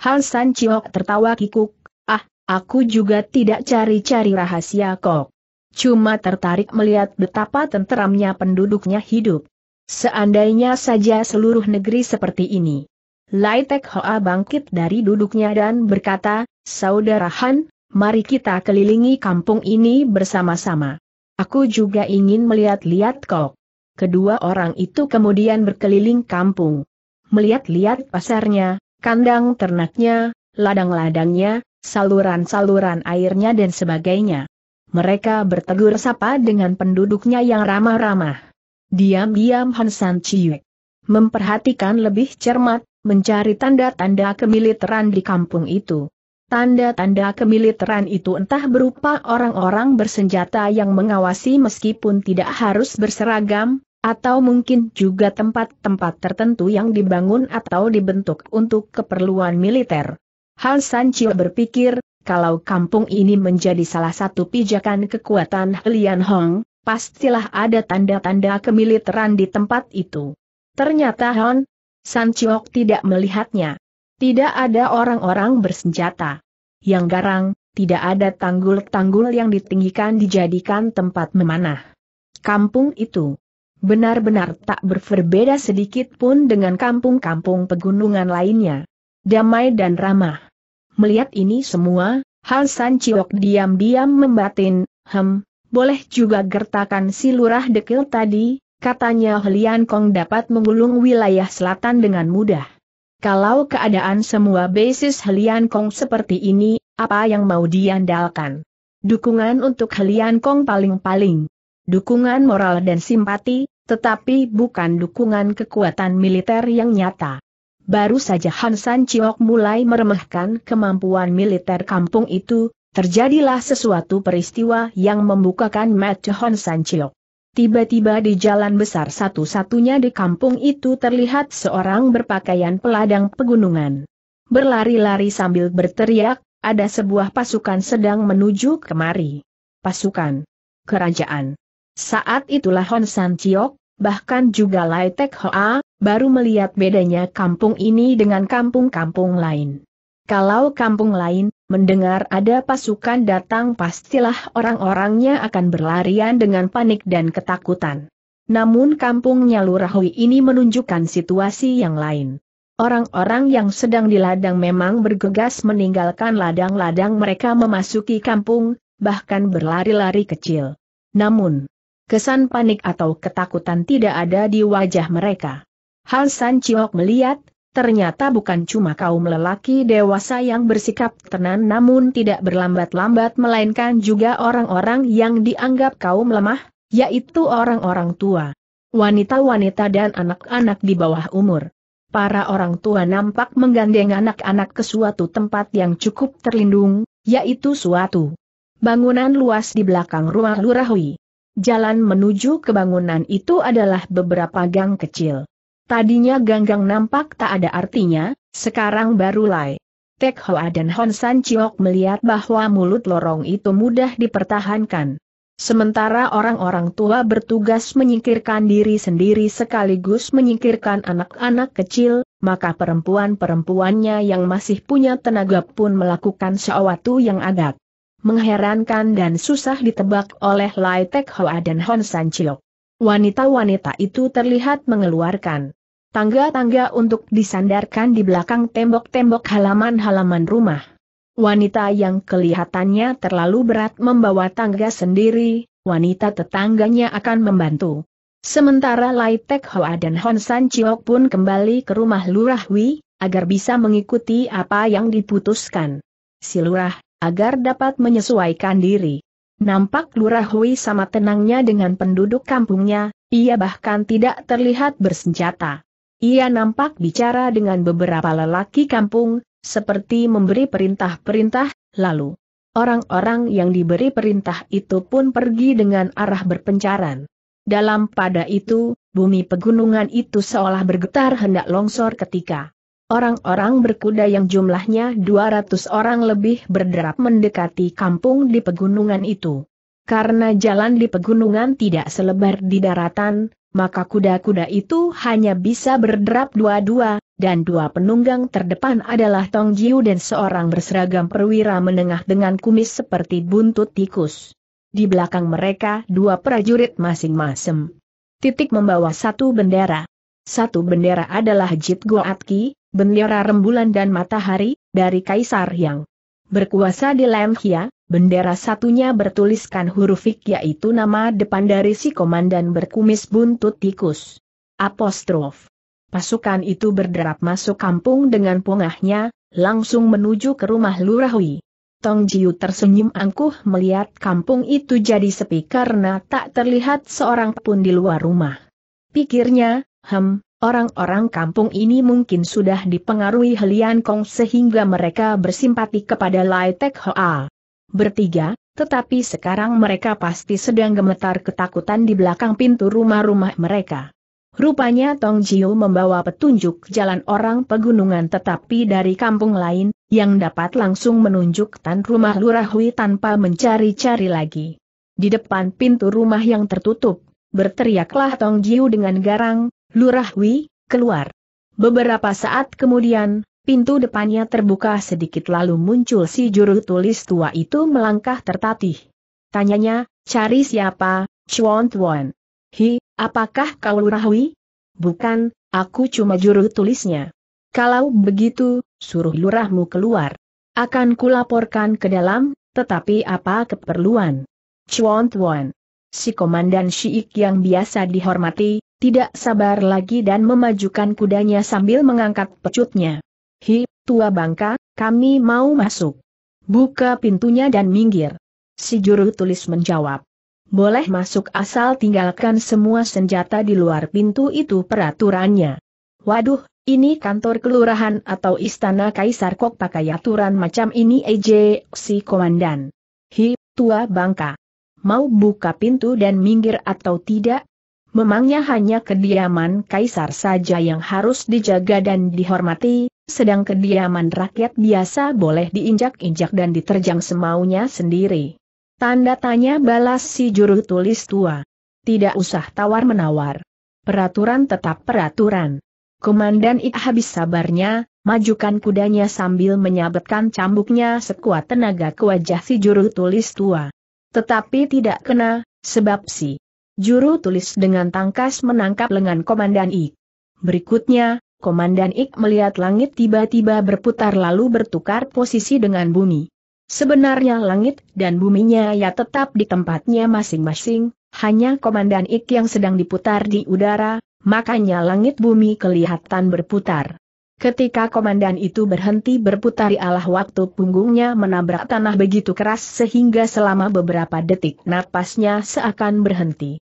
Han San Chiok tertawa kikuk, ah, aku juga tidak cari-cari rahasia kok. Cuma tertarik melihat betapa tenteramnya penduduknya hidup. Seandainya saja seluruh negeri seperti ini. Lai Tek Hoa bangkit dari duduknya dan berkata, Saudara Han, mari kita kelilingi kampung ini bersama-sama. Aku juga ingin melihat-lihat kok. Kedua orang itu kemudian berkeliling kampung. Melihat-lihat pasarnya, kandang ternaknya, ladang-ladangnya, saluran-saluran airnya dan sebagainya. Mereka bertegur sapa dengan penduduknya yang ramah-ramah. Diam-diam Hansan San memperhatikan lebih cermat, mencari tanda-tanda kemiliteran di kampung itu. Tanda-tanda kemiliteran itu entah berupa orang-orang bersenjata yang mengawasi meskipun tidak harus berseragam, atau mungkin juga tempat-tempat tertentu yang dibangun atau dibentuk untuk keperluan militer. Hal Sanchio berpikir, kalau kampung ini menjadi salah satu pijakan kekuatan Lian Hong, pastilah ada tanda-tanda kemiliteran di tempat itu. Ternyata Han Sanchio tidak melihatnya. Tidak ada orang-orang bersenjata. Yang garang, tidak ada tanggul-tanggul yang ditinggikan dijadikan tempat memanah. Kampung itu benar-benar tak berbeda sedikit pun dengan kampung-kampung pegunungan lainnya. Damai dan ramah. Melihat ini semua, Hansan Ciok diam-diam membatin, hem, boleh juga gertakan si lurah dekil tadi, katanya Helian Kong dapat menggulung wilayah selatan dengan mudah. Kalau keadaan semua basis Helian Kong seperti ini, apa yang mau diandalkan? Dukungan untuk Helian Kong paling-paling dukungan moral dan simpati, tetapi bukan dukungan kekuatan militer yang nyata. Baru saja Hansan San Chiok mulai meremehkan kemampuan militer kampung itu, terjadilah sesuatu peristiwa yang membukakan mata Han San Chiok. Tiba-tiba di jalan besar satu-satunya di kampung itu terlihat seorang berpakaian peladang pegunungan. Berlari-lari sambil berteriak, ada sebuah pasukan sedang menuju kemari. Pasukan. Kerajaan. Saat itulah Hon San Chiok, bahkan juga Lai Tek Hoa, baru melihat bedanya kampung ini dengan kampung-kampung lain. Kalau kampung lain, mendengar ada pasukan datang pastilah orang-orangnya akan berlarian dengan panik dan ketakutan. Namun kampung Nyalurahui ini menunjukkan situasi yang lain. Orang-orang yang sedang di ladang memang bergegas meninggalkan ladang-ladang mereka memasuki kampung, bahkan berlari-lari kecil. Namun, kesan panik atau ketakutan tidak ada di wajah mereka. Hal San Chiok melihat, ternyata bukan cuma kaum lelaki dewasa yang bersikap tenang, namun tidak berlambat-lambat melainkan juga orang-orang yang dianggap kaum lemah, yaitu orang-orang tua. Wanita-wanita dan anak-anak di bawah umur. Para orang tua nampak menggandeng anak-anak ke suatu tempat yang cukup terlindung, yaitu suatu bangunan luas di belakang rumah Lurahui. Jalan menuju ke bangunan itu adalah beberapa gang kecil. Tadinya gang-gang nampak tak ada artinya, sekarang baru lai. Tek Hoa dan Hon San Chiok melihat bahwa mulut lorong itu mudah dipertahankan. Sementara orang-orang tua bertugas menyingkirkan diri sendiri sekaligus menyingkirkan anak-anak kecil, maka perempuan-perempuannya yang masih punya tenaga pun melakukan sesuatu yang agak mengherankan dan susah ditebak oleh Lai Tek Hoa dan Hon San Chiok. Wanita-wanita itu terlihat mengeluarkan tangga-tangga untuk disandarkan di belakang tembok-tembok halaman-halaman rumah. Wanita yang kelihatannya terlalu berat membawa tangga sendiri, wanita tetangganya akan membantu. Sementara Lai Tek Hoa dan Hon San Chiok pun kembali ke rumah Lurah Wi, agar bisa mengikuti apa yang diputuskan. Si Lurah, agar dapat menyesuaikan diri. Nampak Lurah Hui sama tenangnya dengan penduduk kampungnya, ia bahkan tidak terlihat bersenjata. Ia nampak bicara dengan beberapa lelaki kampung, seperti memberi perintah-perintah, lalu orang-orang yang diberi perintah itu pun pergi dengan arah berpencaran. Dalam pada itu, bumi pegunungan itu seolah bergetar hendak longsor ketika Orang-orang berkuda yang jumlahnya 200 orang lebih berderap mendekati kampung di pegunungan itu. Karena jalan di pegunungan tidak selebar di daratan, maka kuda-kuda itu hanya bisa berderap dua-dua, dan dua penunggang terdepan adalah Tong Jiu dan seorang berseragam perwira menengah dengan kumis seperti buntut tikus. Di belakang mereka dua prajurit masing-masing. Titik membawa satu bendera. Satu bendera adalah Jit Goatki, bendera rembulan dan matahari, dari Kaisar yang berkuasa di Lemhia, bendera satunya bertuliskan huruf Ik yaitu nama depan dari si komandan berkumis buntut tikus. Apostrof. Pasukan itu berderap masuk kampung dengan pongahnya, langsung menuju ke rumah Lurahui. Tong Jiu tersenyum angkuh melihat kampung itu jadi sepi karena tak terlihat seorang pun di luar rumah. Pikirnya, hem, Orang-orang kampung ini mungkin sudah dipengaruhi Helian Kong sehingga mereka bersimpati kepada Lai Tek Hoa. Bertiga, tetapi sekarang mereka pasti sedang gemetar ketakutan di belakang pintu rumah-rumah mereka. Rupanya Tong Jiu membawa petunjuk jalan orang pegunungan tetapi dari kampung lain, yang dapat langsung menunjuk tan rumah Lurah Hui tanpa mencari-cari lagi. Di depan pintu rumah yang tertutup, berteriaklah Tong Jiu dengan garang, Lurah Wi, keluar. Beberapa saat kemudian, pintu depannya terbuka sedikit lalu muncul si juru tulis tua itu melangkah tertatih. Tanyanya, cari siapa, Chuan Tuan? Hi, apakah kau Lurah Wi? Bukan, aku cuma juru tulisnya. Kalau begitu, suruh lurahmu keluar. Akan kulaporkan ke dalam, tetapi apa keperluan? Chuan Tuan. Si komandan Syiik yang biasa dihormati, tidak sabar lagi dan memajukan kudanya sambil mengangkat pecutnya. Hi, tua bangka, kami mau masuk. Buka pintunya dan minggir. Si juru tulis menjawab. Boleh masuk asal tinggalkan semua senjata di luar pintu itu peraturannya. Waduh, ini kantor kelurahan atau istana kaisar kok pakai aturan macam ini ej, si komandan. Hi, tua bangka. Mau buka pintu dan minggir atau tidak, Memangnya hanya kediaman kaisar saja yang harus dijaga dan dihormati, sedang kediaman rakyat biasa boleh diinjak-injak dan diterjang semaunya sendiri. Tanda tanya balas si juru tulis tua. Tidak usah tawar-menawar. Peraturan tetap peraturan. Komandan Ik habis sabarnya, majukan kudanya sambil menyabetkan cambuknya sekuat tenaga ke wajah si juru tulis tua. Tetapi tidak kena, sebab si Juru tulis dengan tangkas menangkap lengan Komandan Ik. Berikutnya, Komandan Ik melihat langit tiba-tiba berputar lalu bertukar posisi dengan bumi. Sebenarnya langit dan buminya ya tetap di tempatnya masing-masing, hanya Komandan Ik yang sedang diputar di udara, makanya langit bumi kelihatan berputar. Ketika komandan itu berhenti berputar di alah waktu punggungnya menabrak tanah begitu keras sehingga selama beberapa detik napasnya seakan berhenti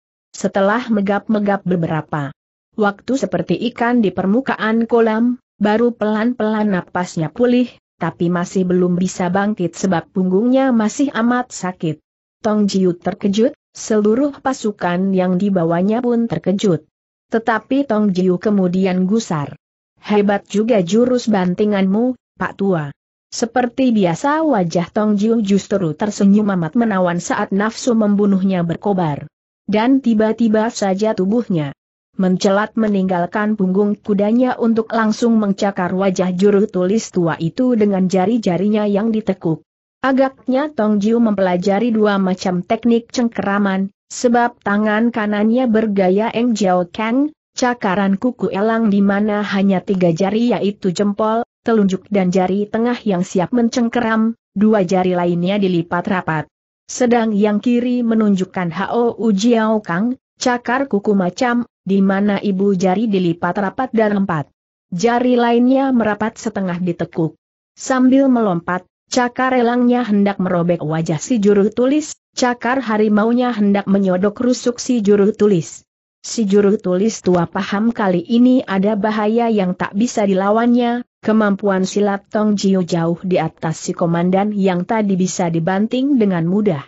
setelah megap-megap beberapa waktu seperti ikan di permukaan kolam, baru pelan-pelan napasnya pulih, tapi masih belum bisa bangkit sebab punggungnya masih amat sakit. Tong Jiu terkejut, seluruh pasukan yang dibawanya pun terkejut. Tetapi Tong Jiu kemudian gusar. Hebat juga jurus bantinganmu, Pak Tua. Seperti biasa wajah Tong Jiu justru tersenyum amat menawan saat nafsu membunuhnya berkobar dan tiba-tiba saja tubuhnya mencelat meninggalkan punggung kudanya untuk langsung mencakar wajah juru tulis tua itu dengan jari-jarinya yang ditekuk. Agaknya Tong Jiu mempelajari dua macam teknik cengkeraman, sebab tangan kanannya bergaya Eng Jiao Kang, cakaran kuku elang di mana hanya tiga jari yaitu jempol, telunjuk dan jari tengah yang siap mencengkeram, dua jari lainnya dilipat rapat. Sedang yang kiri menunjukkan Hao Ujiao Kang, cakar kuku macam, di mana ibu jari dilipat rapat dan empat. Jari lainnya merapat setengah ditekuk. Sambil melompat, cakar elangnya hendak merobek wajah si juru tulis, cakar harimaunya hendak menyodok rusuk si juru tulis. Si juru tulis tua paham kali ini ada bahaya yang tak bisa dilawannya, Kemampuan silat Tong Jiu jauh di atas si komandan yang tadi bisa dibanting dengan mudah.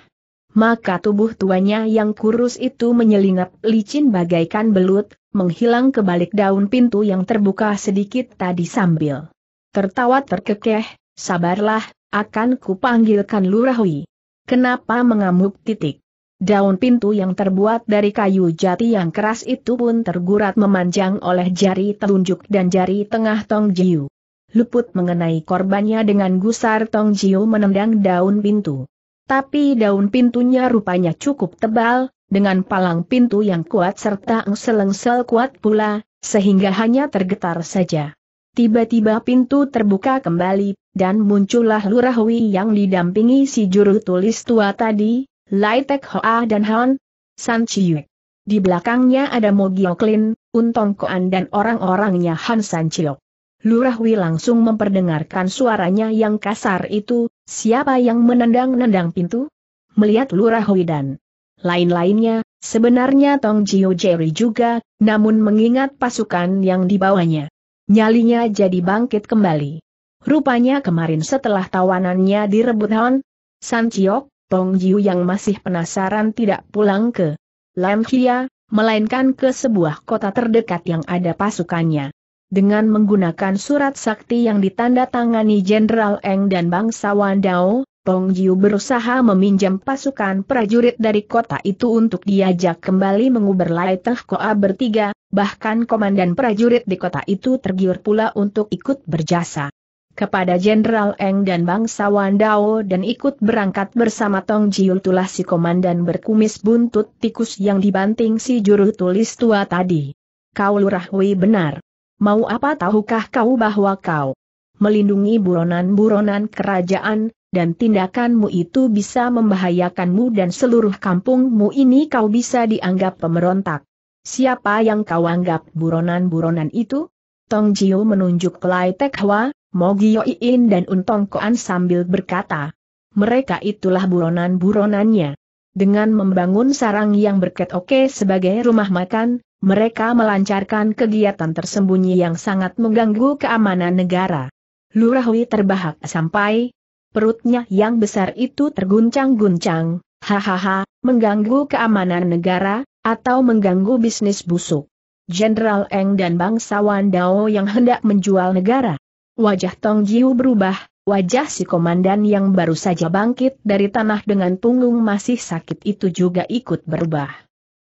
Maka tubuh tuanya yang kurus itu menyelinap licin bagaikan belut, menghilang ke balik daun pintu yang terbuka sedikit tadi sambil tertawa terkekeh, sabarlah, akan kupanggilkan Lurahui. Kenapa mengamuk titik? Daun pintu yang terbuat dari kayu jati yang keras itu pun tergurat memanjang oleh jari telunjuk dan jari tengah Tong Jiu luput mengenai korbannya dengan gusar Tong Jiu menendang daun pintu. Tapi daun pintunya rupanya cukup tebal, dengan palang pintu yang kuat serta engsel-engsel kuat pula, sehingga hanya tergetar saja. Tiba-tiba pintu terbuka kembali, dan muncullah Lurah yang didampingi si juru tulis tua tadi, Lai Tek Hoa dan Han, San Chiu. Di belakangnya ada Mogioklin, Untong Koan dan orang-orangnya Han San Chiok. Lurahwi langsung memperdengarkan suaranya yang kasar itu, siapa yang menendang-nendang pintu? Melihat Lurahwi dan lain-lainnya, sebenarnya Tong Jio Jerry juga, namun mengingat pasukan yang dibawanya. Nyalinya jadi bangkit kembali. Rupanya kemarin setelah tawanannya direbut Hon, San Chiok, Tong Jiu yang masih penasaran tidak pulang ke Lam Hia, melainkan ke sebuah kota terdekat yang ada pasukannya dengan menggunakan surat sakti yang ditandatangani Jenderal Eng dan bangsawan Dao, Tong Jiu berusaha meminjam pasukan prajurit dari kota itu untuk diajak kembali menguber Lai Teh Koa bertiga, bahkan komandan prajurit di kota itu tergiur pula untuk ikut berjasa kepada Jenderal Eng dan bangsawan Dao dan ikut berangkat bersama Tong Jiu itulah si komandan berkumis buntut tikus yang dibanting si juru tulis tua tadi. Kau Lurah Wei benar mau apa tahukah kau bahwa kau melindungi buronan-buronan kerajaan, dan tindakanmu itu bisa membahayakanmu dan seluruh kampungmu ini kau bisa dianggap pemberontak. Siapa yang kau anggap buronan-buronan itu? Tong Jiu menunjuk Lai Tek Hwa, Mogio Iin dan Untong Koan sambil berkata, mereka itulah buronan-buronannya. Dengan membangun sarang yang berket oke sebagai rumah makan, mereka melancarkan kegiatan tersembunyi yang sangat mengganggu keamanan negara. Lurahui terbahak sampai perutnya yang besar itu terguncang-guncang, hahaha, mengganggu keamanan negara, atau mengganggu bisnis busuk. Jenderal Eng dan bangsawan Dao yang hendak menjual negara. Wajah Tong Jiu berubah, Wajah si komandan yang baru saja bangkit dari tanah dengan punggung masih sakit itu juga ikut berubah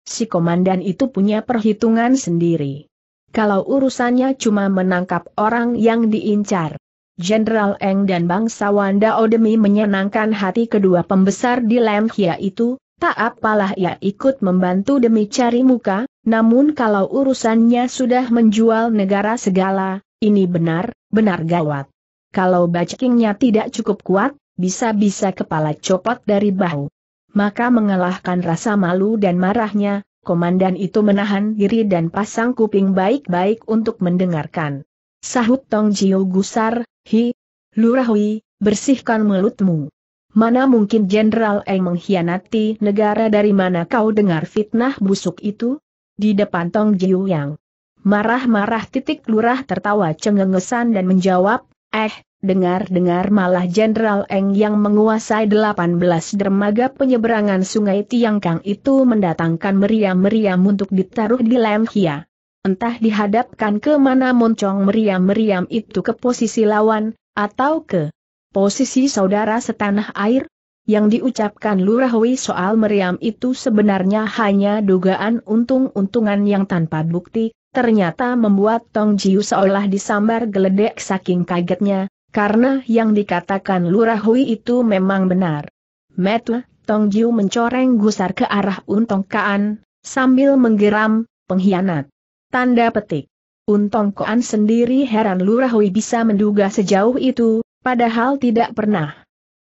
si komandan itu punya perhitungan sendiri. Kalau urusannya cuma menangkap orang yang diincar. Jenderal Eng dan bangsawan Dao demi menyenangkan hati kedua pembesar di Lemhia itu, tak apalah ia ikut membantu demi cari muka, namun kalau urusannya sudah menjual negara segala, ini benar, benar gawat. Kalau bacakingnya tidak cukup kuat, bisa-bisa kepala copot dari bahu maka mengalahkan rasa malu dan marahnya, komandan itu menahan diri dan pasang kuping baik-baik untuk mendengarkan. Sahut Tong Jiu gusar, hi, lurahui, bersihkan mulutmu. Mana mungkin Jenderal Eng mengkhianati negara dari mana kau dengar fitnah busuk itu? Di depan Tong Jiu yang marah-marah titik lurah tertawa cengengesan dan menjawab, eh, dengar-dengar malah Jenderal Eng yang menguasai 18 dermaga penyeberangan sungai Tiangkang itu mendatangkan meriam-meriam untuk ditaruh di Lemhia. Entah dihadapkan ke mana moncong meriam-meriam itu ke posisi lawan, atau ke posisi saudara setanah air, yang diucapkan Lurahwi soal meriam itu sebenarnya hanya dugaan untung-untungan yang tanpa bukti, ternyata membuat Tong Jiu seolah disambar geledek saking kagetnya, karena yang dikatakan Lurahui itu memang benar. Metu, Tong Jiu mencoreng gusar ke arah Untong Kaan, sambil menggeram, pengkhianat. Tanda petik. Untong Kaan sendiri heran Lurahui bisa menduga sejauh itu, padahal tidak pernah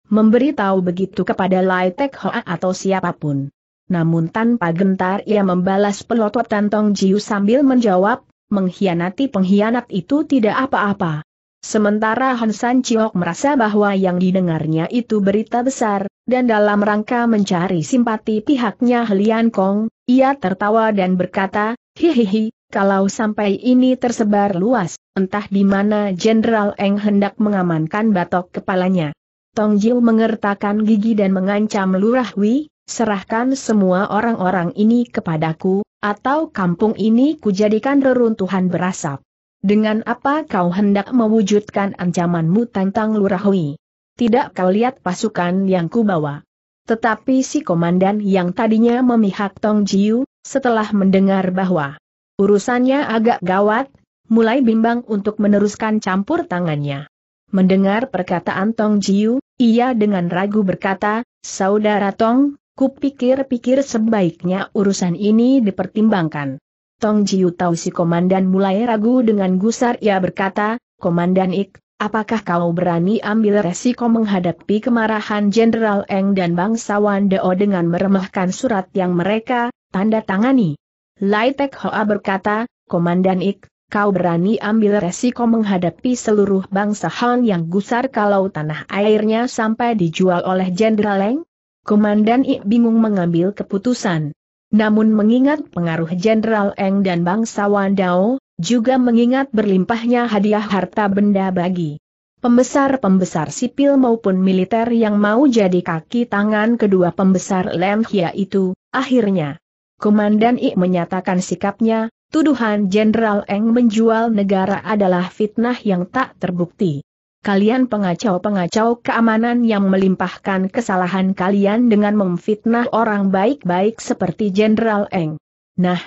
memberitahu begitu kepada Lai Tek Hoa atau siapapun. Namun tanpa gentar ia membalas pelototan Tong Jiu sambil menjawab, mengkhianati pengkhianat itu tidak apa-apa. Sementara Han San Chiok merasa bahwa yang didengarnya itu berita besar, dan dalam rangka mencari simpati pihaknya Helian Kong, ia tertawa dan berkata, Hihihi, kalau sampai ini tersebar luas, entah di mana Jenderal Eng hendak mengamankan batok kepalanya. Tong Jil mengertakkan gigi dan mengancam Lurah Wi, serahkan semua orang-orang ini kepadaku, atau kampung ini kujadikan reruntuhan berasap. Dengan apa kau hendak mewujudkan ancamanmu tentang Lurahui? Tidak kau lihat pasukan yang kubawa. Tetapi si komandan yang tadinya memihak Tong Jiu, setelah mendengar bahwa urusannya agak gawat, mulai bimbang untuk meneruskan campur tangannya. Mendengar perkataan Tong Jiu, ia dengan ragu berkata, Saudara Tong, kupikir-pikir sebaiknya urusan ini dipertimbangkan. Tong Jiu tahu si komandan mulai ragu dengan gusar ia berkata, Komandan Ik, apakah kau berani ambil resiko menghadapi kemarahan Jenderal Eng dan bangsawan Deo dengan meremahkan surat yang mereka, tanda tangani? Lai Tek Hoa berkata, Komandan Ik, kau berani ambil resiko menghadapi seluruh bangsa Han yang gusar kalau tanah airnya sampai dijual oleh Jenderal Eng? Komandan Ik bingung mengambil keputusan. Namun mengingat pengaruh Jenderal Eng dan bangsawan Dao, juga mengingat berlimpahnya hadiah harta benda bagi pembesar-pembesar sipil maupun militer yang mau jadi kaki tangan kedua pembesar Lem Hia itu, akhirnya. Komandan I menyatakan sikapnya, tuduhan Jenderal Eng menjual negara adalah fitnah yang tak terbukti kalian pengacau-pengacau keamanan yang melimpahkan kesalahan kalian dengan memfitnah orang baik-baik seperti Jenderal Eng. Nah,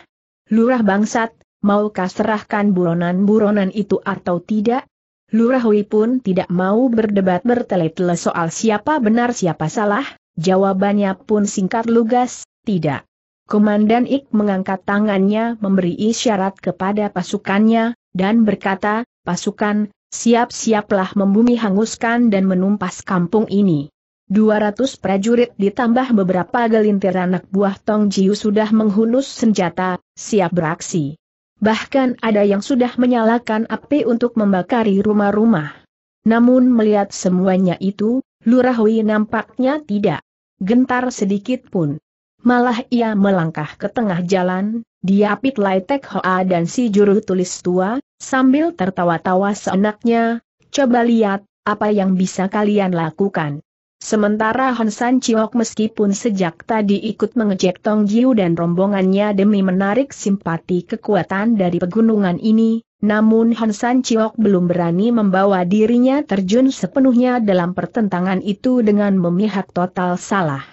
Lurah Bangsat, maukah serahkan buronan-buronan itu atau tidak? Lurah Hui pun tidak mau berdebat bertele-tele soal siapa benar siapa salah, jawabannya pun singkat lugas, tidak. Komandan Ik mengangkat tangannya memberi isyarat kepada pasukannya, dan berkata, pasukan, siap-siaplah membumi hanguskan dan menumpas kampung ini. 200 prajurit ditambah beberapa gelintir anak buah Tong Jiu sudah menghunus senjata, siap beraksi. Bahkan ada yang sudah menyalakan api untuk membakari rumah-rumah. Namun melihat semuanya itu, Lurah Wei nampaknya tidak gentar sedikit pun. Malah ia melangkah ke tengah jalan, diapit Lai Tek Hoa dan si juru tulis tua, Sambil tertawa-tawa seenaknya, coba lihat, apa yang bisa kalian lakukan. Sementara Han San Chiok meskipun sejak tadi ikut mengejek Tong Jiu dan rombongannya demi menarik simpati kekuatan dari pegunungan ini, namun Han San Chiok belum berani membawa dirinya terjun sepenuhnya dalam pertentangan itu dengan memihak total salah.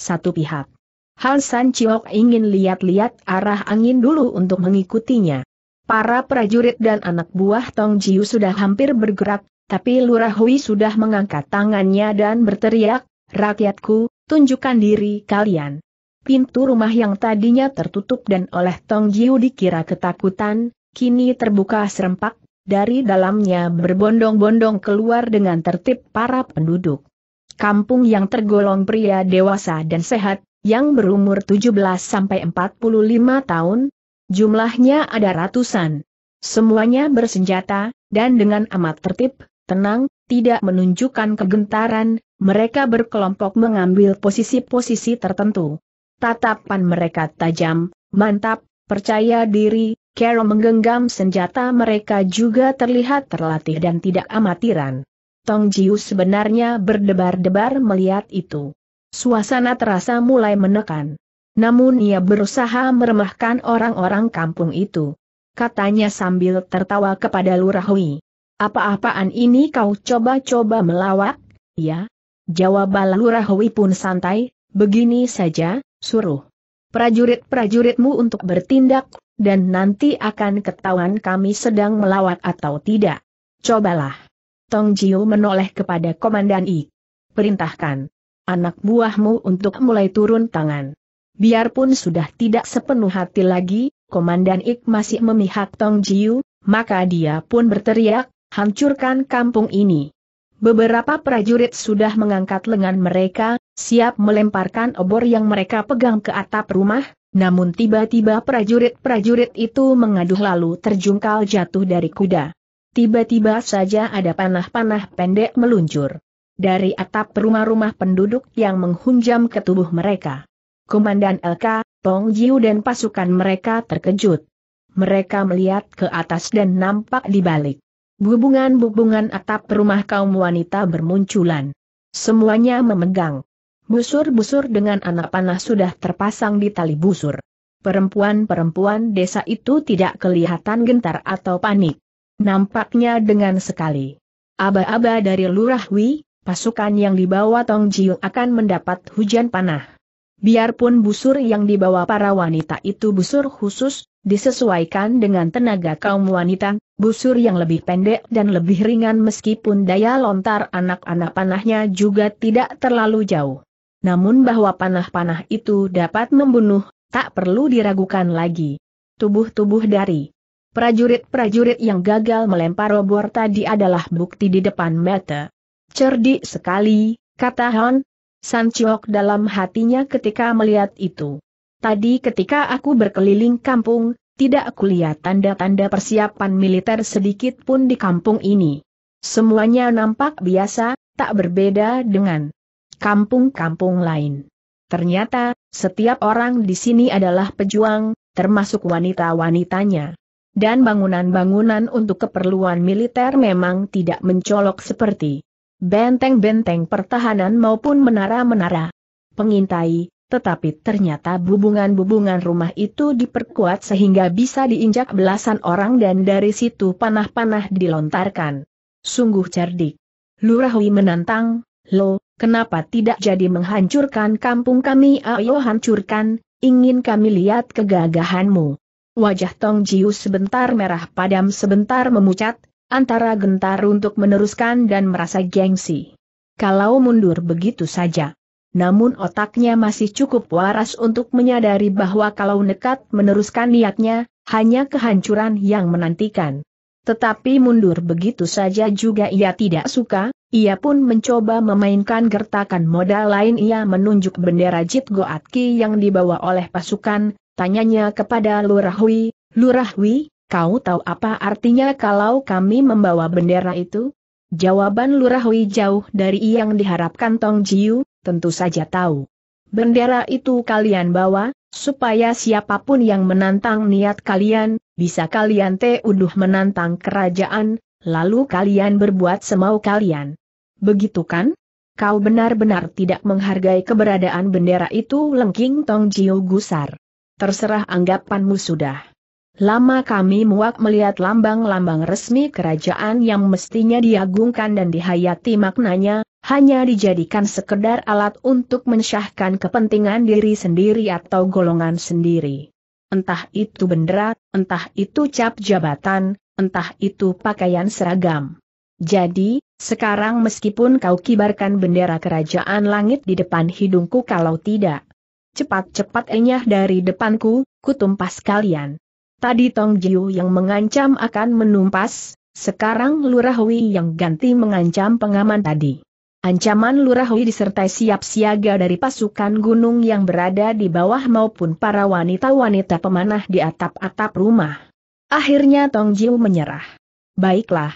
Satu pihak. Han San Chiok ingin lihat-lihat arah angin dulu untuk mengikutinya. Para prajurit dan anak buah Tong Jiu sudah hampir bergerak, tapi Lurah Hui sudah mengangkat tangannya dan berteriak, Rakyatku, tunjukkan diri kalian. Pintu rumah yang tadinya tertutup dan oleh Tong Jiu dikira ketakutan, kini terbuka serempak, dari dalamnya berbondong-bondong keluar dengan tertib para penduduk. Kampung yang tergolong pria dewasa dan sehat, yang berumur 17-45 tahun, Jumlahnya ada ratusan. Semuanya bersenjata, dan dengan amat tertib, tenang, tidak menunjukkan kegentaran, mereka berkelompok mengambil posisi-posisi tertentu. Tatapan mereka tajam, mantap, percaya diri, Carol menggenggam senjata mereka juga terlihat terlatih dan tidak amatiran. Tong Jiu sebenarnya berdebar-debar melihat itu. Suasana terasa mulai menekan. Namun ia berusaha meremahkan orang-orang kampung itu. Katanya sambil tertawa kepada Lurahwi. Apa-apaan ini kau coba-coba melawak, ya? Lurah Lurahwi pun santai, begini saja, suruh. Prajurit-prajuritmu untuk bertindak, dan nanti akan ketahuan kami sedang melawat atau tidak. Cobalah. Tong Jiu menoleh kepada Komandan I. Perintahkan anak buahmu untuk mulai turun tangan. Biarpun sudah tidak sepenuh hati lagi, Komandan Ik masih memihak Tong Jiu, maka dia pun berteriak, hancurkan kampung ini. Beberapa prajurit sudah mengangkat lengan mereka, siap melemparkan obor yang mereka pegang ke atap rumah, namun tiba-tiba prajurit-prajurit itu mengaduh lalu terjungkal jatuh dari kuda. Tiba-tiba saja ada panah-panah pendek meluncur dari atap rumah-rumah penduduk yang menghunjam ke tubuh mereka. Komandan LK, Tong Jiu dan pasukan mereka terkejut. Mereka melihat ke atas dan nampak di balik. Bubungan-bubungan atap rumah kaum wanita bermunculan. Semuanya memegang. Busur-busur dengan anak panah sudah terpasang di tali busur. Perempuan-perempuan desa itu tidak kelihatan gentar atau panik. Nampaknya dengan sekali. Aba-aba dari lurah Wi, pasukan yang dibawa Tong Jiu akan mendapat hujan panah. Biarpun busur yang dibawa para wanita itu busur khusus, disesuaikan dengan tenaga kaum wanita, busur yang lebih pendek dan lebih ringan meskipun daya lontar anak-anak panahnya juga tidak terlalu jauh. Namun bahwa panah-panah itu dapat membunuh, tak perlu diragukan lagi. Tubuh-tubuh dari prajurit-prajurit yang gagal melempar obor tadi adalah bukti di depan mata. Cerdik sekali, kata Hon, San Chiok dalam hatinya ketika melihat itu. Tadi ketika aku berkeliling kampung, tidak kulihat tanda-tanda persiapan militer sedikit pun di kampung ini. Semuanya nampak biasa, tak berbeda dengan kampung-kampung lain. Ternyata, setiap orang di sini adalah pejuang, termasuk wanita-wanitanya. Dan bangunan-bangunan untuk keperluan militer memang tidak mencolok seperti benteng-benteng pertahanan maupun menara-menara pengintai, tetapi ternyata bubungan-bubungan rumah itu diperkuat sehingga bisa diinjak belasan orang dan dari situ panah-panah dilontarkan. Sungguh cerdik. Lurahui menantang, lo, kenapa tidak jadi menghancurkan kampung kami ayo hancurkan, ingin kami lihat kegagahanmu. Wajah Tong Jiu sebentar merah padam sebentar memucat, antara gentar untuk meneruskan dan merasa gengsi. Kalau mundur begitu saja. Namun otaknya masih cukup waras untuk menyadari bahwa kalau nekat meneruskan niatnya, hanya kehancuran yang menantikan. Tetapi mundur begitu saja juga ia tidak suka, ia pun mencoba memainkan gertakan modal lain ia menunjuk bendera Jit Goatki yang dibawa oleh pasukan, tanyanya kepada Lurahwi, Lurahwi? Kau tahu apa artinya kalau kami membawa bendera itu? Jawaban Lurah Hui jauh dari yang diharapkan Tong Jiu, tentu saja tahu. Bendera itu kalian bawa, supaya siapapun yang menantang niat kalian, bisa kalian teuduh menantang kerajaan, lalu kalian berbuat semau kalian. Begitu kan? Kau benar-benar tidak menghargai keberadaan bendera itu lengking Tong Jiu gusar. Terserah anggapanmu sudah. Lama kami muak melihat lambang-lambang resmi kerajaan yang mestinya diagungkan dan dihayati maknanya, hanya dijadikan sekedar alat untuk mensyahkan kepentingan diri sendiri atau golongan sendiri. Entah itu bendera, entah itu cap jabatan, entah itu pakaian seragam. Jadi, sekarang meskipun kau kibarkan bendera kerajaan langit di depan hidungku kalau tidak, cepat-cepat enyah dari depanku, kutumpas kalian. Tadi Tong Jiu yang mengancam akan menumpas, sekarang Lurah yang ganti mengancam pengaman tadi. Ancaman Lurah disertai siap siaga dari pasukan gunung yang berada di bawah maupun para wanita-wanita pemanah di atap-atap rumah. Akhirnya Tong Jiu menyerah. Baiklah.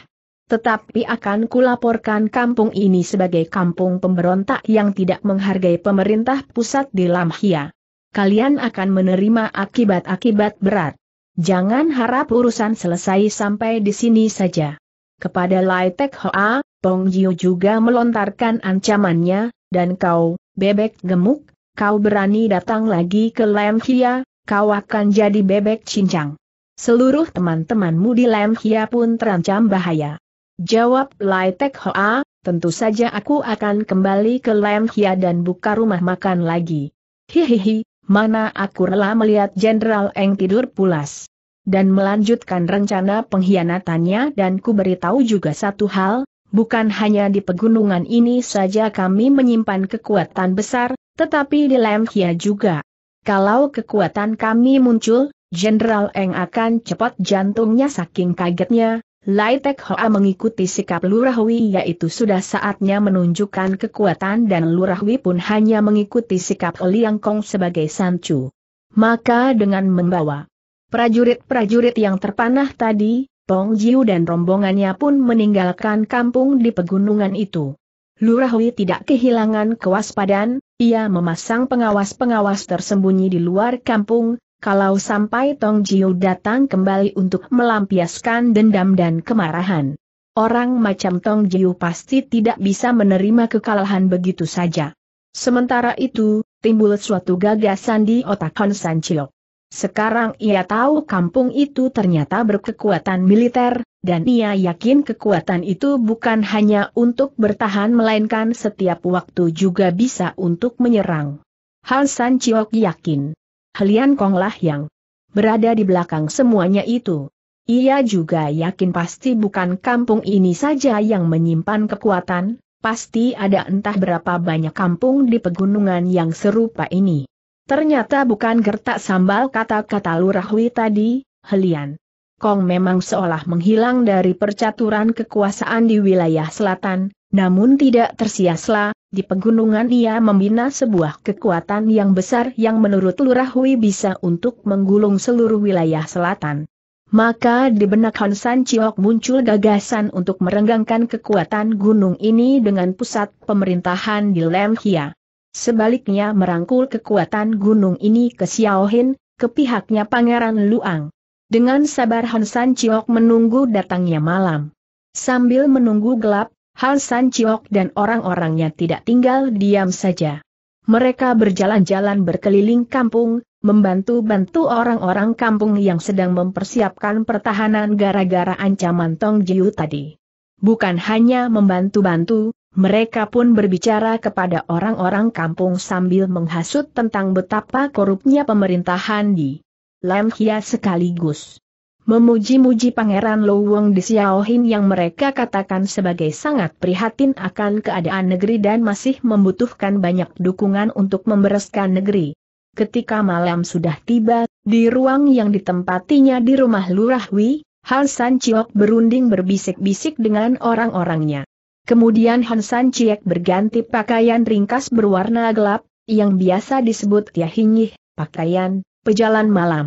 Tetapi akan kulaporkan kampung ini sebagai kampung pemberontak yang tidak menghargai pemerintah pusat di Lamhia. Kalian akan menerima akibat-akibat berat. Jangan harap urusan selesai sampai di sini saja. Kepada Lai Tek Hoa, Tong Jiu juga melontarkan ancamannya, dan kau, bebek gemuk, kau berani datang lagi ke Lam Hia, kau akan jadi bebek cincang. Seluruh teman-temanmu di Lam Hia pun terancam bahaya. Jawab Lai Tek Hoa, tentu saja aku akan kembali ke Lam Hia dan buka rumah makan lagi. Hihihi, mana aku rela melihat Jenderal Eng tidur pulas dan melanjutkan rencana pengkhianatannya dan ku beritahu juga satu hal, bukan hanya di pegunungan ini saja kami menyimpan kekuatan besar, tetapi di Lemhia juga. Kalau kekuatan kami muncul, Jenderal Eng akan cepat jantungnya saking kagetnya, Lai Tek Hoa mengikuti sikap Lurahwi yaitu sudah saatnya menunjukkan kekuatan dan Lurahwi pun hanya mengikuti sikap Liang Kong sebagai sancu. Maka dengan membawa Prajurit-prajurit yang terpanah tadi, Tong Jiu dan rombongannya pun meninggalkan kampung di pegunungan itu. Lurah Wei tidak kehilangan kewaspadaan, ia memasang pengawas-pengawas tersembunyi di luar kampung, kalau sampai Tong Jiu datang kembali untuk melampiaskan dendam dan kemarahan. Orang macam Tong Jiu pasti tidak bisa menerima kekalahan begitu saja. Sementara itu, timbul suatu gagasan di otak Hon San Chiyok. Sekarang ia tahu kampung itu ternyata berkekuatan militer, dan ia yakin kekuatan itu bukan hanya untuk bertahan melainkan setiap waktu juga bisa untuk menyerang. Hansan San Chiok yakin. Helian Konglah yang berada di belakang semuanya itu. Ia juga yakin pasti bukan kampung ini saja yang menyimpan kekuatan, pasti ada entah berapa banyak kampung di pegunungan yang serupa ini. Ternyata bukan gertak sambal kata-kata Lurah tadi, Helian. Kong memang seolah menghilang dari percaturan kekuasaan di wilayah selatan, namun tidak tersiaslah, di pegunungan ia membina sebuah kekuatan yang besar yang menurut Lurah bisa untuk menggulung seluruh wilayah selatan. Maka di benak Han San Chiok muncul gagasan untuk merenggangkan kekuatan gunung ini dengan pusat pemerintahan di Lemhia. Sebaliknya merangkul kekuatan gunung ini ke Xiaohin, ke pihaknya Pangeran Luang. Dengan sabar Han San Chiok menunggu datangnya malam. Sambil menunggu gelap, Han San Chiok dan orang-orangnya tidak tinggal diam saja. Mereka berjalan-jalan berkeliling kampung, membantu-bantu orang-orang kampung yang sedang mempersiapkan pertahanan gara-gara ancaman Tong Jiu tadi. Bukan hanya membantu-bantu, mereka pun berbicara kepada orang-orang kampung sambil menghasut tentang betapa korupnya pemerintahan di Lemhia sekaligus memuji-muji Pangeran Lowong di Xiaohin yang mereka katakan sebagai sangat prihatin akan keadaan negeri dan masih membutuhkan banyak dukungan untuk membereskan negeri. Ketika malam sudah tiba, di ruang yang ditempatinya di rumah Lurah Wi, Hal San Chiok berunding berbisik-bisik dengan orang-orangnya. Kemudian Hansan San berganti pakaian ringkas berwarna gelap, yang biasa disebut tiahinyih, pakaian, pejalan malam.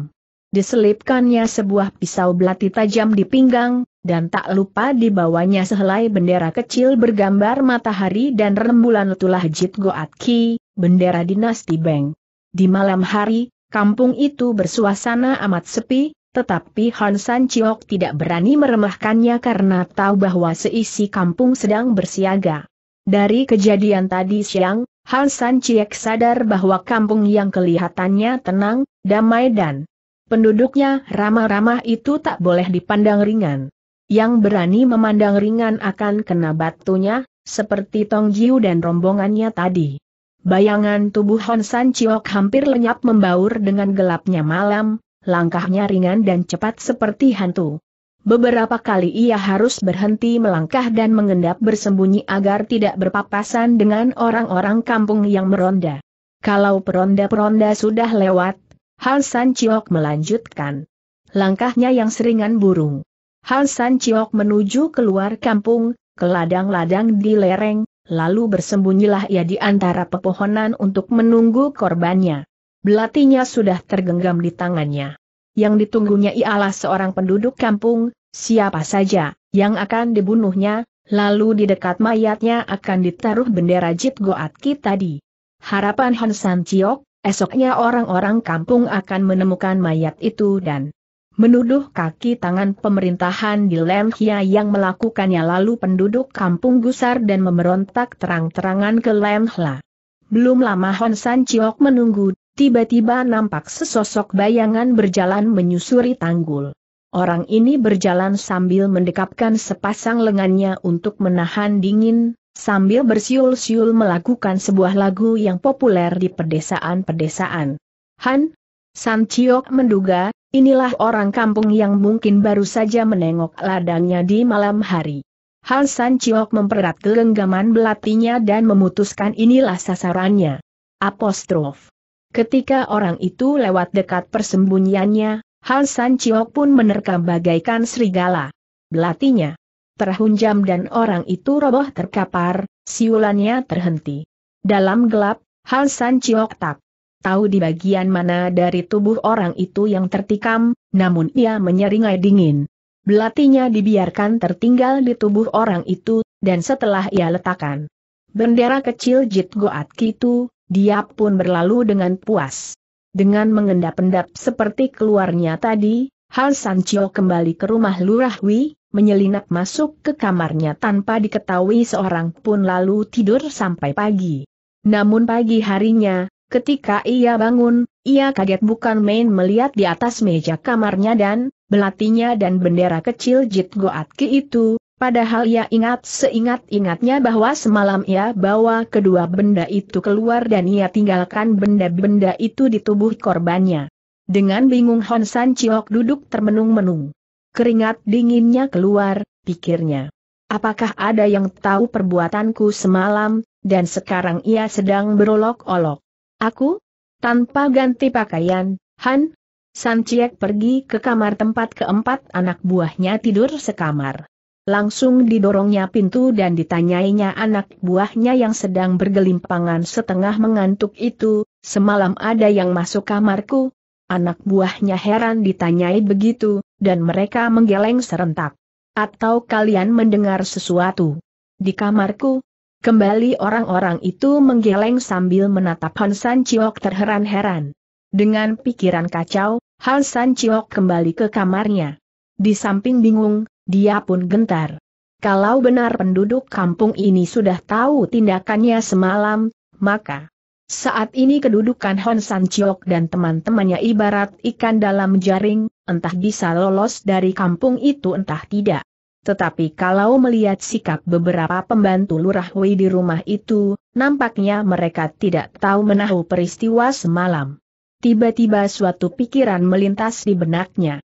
Diselipkannya sebuah pisau belati tajam di pinggang, dan tak lupa dibawanya sehelai bendera kecil bergambar matahari dan rembulan tulah Jit Goat Ki, bendera dinasti Beng. Di malam hari, kampung itu bersuasana amat sepi, tetapi Han San Chiok tidak berani meremahkannya karena tahu bahwa seisi kampung sedang bersiaga. Dari kejadian tadi siang, Han San Chiok sadar bahwa kampung yang kelihatannya tenang, damai dan penduduknya ramah-ramah itu tak boleh dipandang ringan. Yang berani memandang ringan akan kena batunya, seperti Tong Jiu dan rombongannya tadi. Bayangan tubuh Hon San Chiok hampir lenyap membaur dengan gelapnya malam, langkahnya ringan dan cepat seperti hantu. Beberapa kali ia harus berhenti melangkah dan mengendap bersembunyi agar tidak berpapasan dengan orang-orang kampung yang meronda. Kalau peronda-peronda sudah lewat, Han San Chiok melanjutkan langkahnya yang seringan burung. Han San Chiok menuju keluar kampung, ke ladang-ladang di lereng, lalu bersembunyilah ia di antara pepohonan untuk menunggu korbannya. Belatinya sudah tergenggam di tangannya. Yang ditunggunya ialah seorang penduduk kampung, siapa saja, yang akan dibunuhnya, lalu di dekat mayatnya akan ditaruh bendera Jit Goatki tadi. Harapan Han San Chiok, esoknya orang-orang kampung akan menemukan mayat itu dan menuduh kaki tangan pemerintahan di Lemhia yang melakukannya lalu penduduk kampung gusar dan memberontak terang-terangan ke Lemhla. Belum lama Hon San Chiok menunggu tiba-tiba nampak sesosok bayangan berjalan menyusuri tanggul. Orang ini berjalan sambil mendekapkan sepasang lengannya untuk menahan dingin, sambil bersiul-siul melakukan sebuah lagu yang populer di pedesaan-pedesaan. Han, San Chiok menduga, inilah orang kampung yang mungkin baru saja menengok ladangnya di malam hari. Han San Chiok mempererat genggaman belatinya dan memutuskan inilah sasarannya. Apostrof. Ketika orang itu lewat dekat persembunyiannya, Han San Chiok pun menerkam bagaikan serigala. Belatinya terhunjam dan orang itu roboh terkapar, siulannya terhenti. Dalam gelap, Han San Chiok tak tahu di bagian mana dari tubuh orang itu yang tertikam, namun ia menyeringai dingin. Belatinya dibiarkan tertinggal di tubuh orang itu, dan setelah ia letakkan bendera kecil Jit Goat Kitu, dia pun berlalu dengan puas. Dengan mengendap-endap seperti keluarnya tadi, Hal Sancho kembali ke rumah Lurah Wi, menyelinap masuk ke kamarnya tanpa diketahui seorang pun lalu tidur sampai pagi. Namun pagi harinya, ketika ia bangun, ia kaget bukan main melihat di atas meja kamarnya dan, belatinya dan bendera kecil Jit itu, Padahal ia ingat seingat-ingatnya bahwa semalam ia bawa kedua benda itu keluar dan ia tinggalkan benda-benda itu di tubuh korbannya. Dengan bingung Hon San Chiok duduk termenung-menung. Keringat dinginnya keluar, pikirnya. Apakah ada yang tahu perbuatanku semalam, dan sekarang ia sedang berolok-olok. Aku? Tanpa ganti pakaian, Han? San Chiek pergi ke kamar tempat keempat anak buahnya tidur sekamar. Langsung didorongnya pintu dan ditanyainya anak buahnya yang sedang bergelimpangan setengah mengantuk itu, semalam ada yang masuk kamarku? Anak buahnya heran ditanyai begitu, dan mereka menggeleng serentak. Atau kalian mendengar sesuatu? Di kamarku? Kembali orang-orang itu menggeleng sambil menatap Hansan Ciok terheran-heran. Dengan pikiran kacau, Hansan Ciok kembali ke kamarnya. Di samping bingung, dia pun gentar. Kalau benar penduduk kampung ini sudah tahu tindakannya semalam, maka saat ini kedudukan Hon San Chiok dan teman-temannya ibarat ikan dalam jaring, entah bisa lolos dari kampung itu entah tidak. Tetapi kalau melihat sikap beberapa pembantu Lurah Wei di rumah itu, nampaknya mereka tidak tahu menahu peristiwa semalam. Tiba-tiba suatu pikiran melintas di benaknya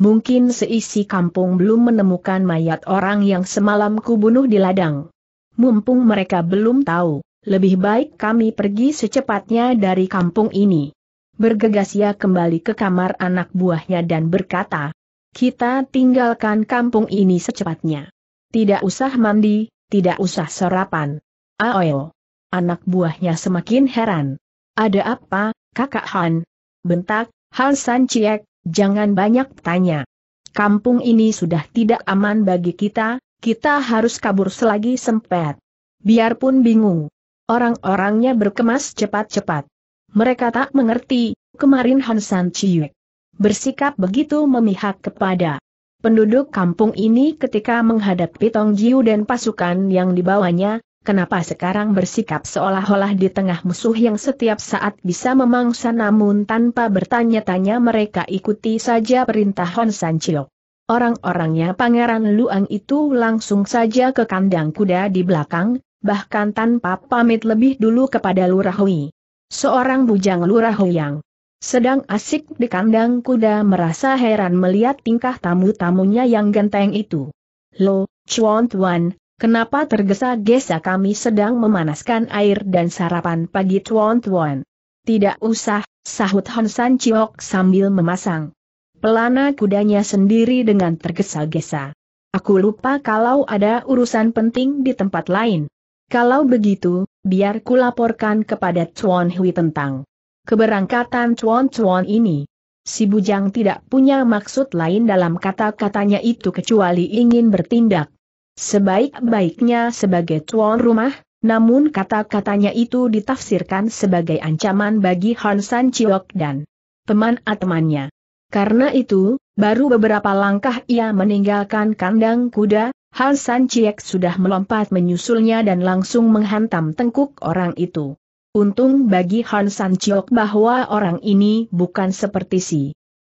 mungkin seisi kampung belum menemukan mayat orang yang semalam kubunuh di ladang. Mumpung mereka belum tahu, lebih baik kami pergi secepatnya dari kampung ini. Bergegas ia kembali ke kamar anak buahnya dan berkata, kita tinggalkan kampung ini secepatnya. Tidak usah mandi, tidak usah sarapan. Aoyo. Anak buahnya semakin heran. Ada apa, kakak Han? Bentak, Han San Ciek, Jangan banyak tanya. Kampung ini sudah tidak aman bagi kita, kita harus kabur selagi sempat. Biarpun bingung. Orang-orangnya berkemas cepat-cepat. Mereka tak mengerti, kemarin Hansan Chiu bersikap begitu memihak kepada penduduk kampung ini ketika menghadapi Tong Jiu dan pasukan yang dibawanya, kenapa sekarang bersikap seolah-olah di tengah musuh yang setiap saat bisa memangsa namun tanpa bertanya-tanya mereka ikuti saja perintah Hon Sanchio. Orang-orangnya Pangeran Luang itu langsung saja ke kandang kuda di belakang, bahkan tanpa pamit lebih dulu kepada Lurah Hui. Seorang bujang Lurah Hui yang sedang asik di kandang kuda merasa heran melihat tingkah tamu-tamunya yang genteng itu. Lo, Chuan Tuan, Kenapa tergesa-gesa kami sedang memanaskan air dan sarapan pagi tuan-tuan? Tidak usah, sahut Honsan San Chiok sambil memasang pelana kudanya sendiri dengan tergesa-gesa. Aku lupa kalau ada urusan penting di tempat lain. Kalau begitu, biar kulaporkan kepada Chuan Hui tentang keberangkatan Chuan-Chuan ini. Si Bujang tidak punya maksud lain dalam kata-katanya itu kecuali ingin bertindak sebaik-baiknya sebagai tuan rumah, namun kata-katanya itu ditafsirkan sebagai ancaman bagi Han San Chiok dan teman-temannya. Karena itu, baru beberapa langkah ia meninggalkan kandang kuda, Han San sudah melompat menyusulnya dan langsung menghantam tengkuk orang itu. Untung bagi Han San Chiok bahwa orang ini bukan seperti si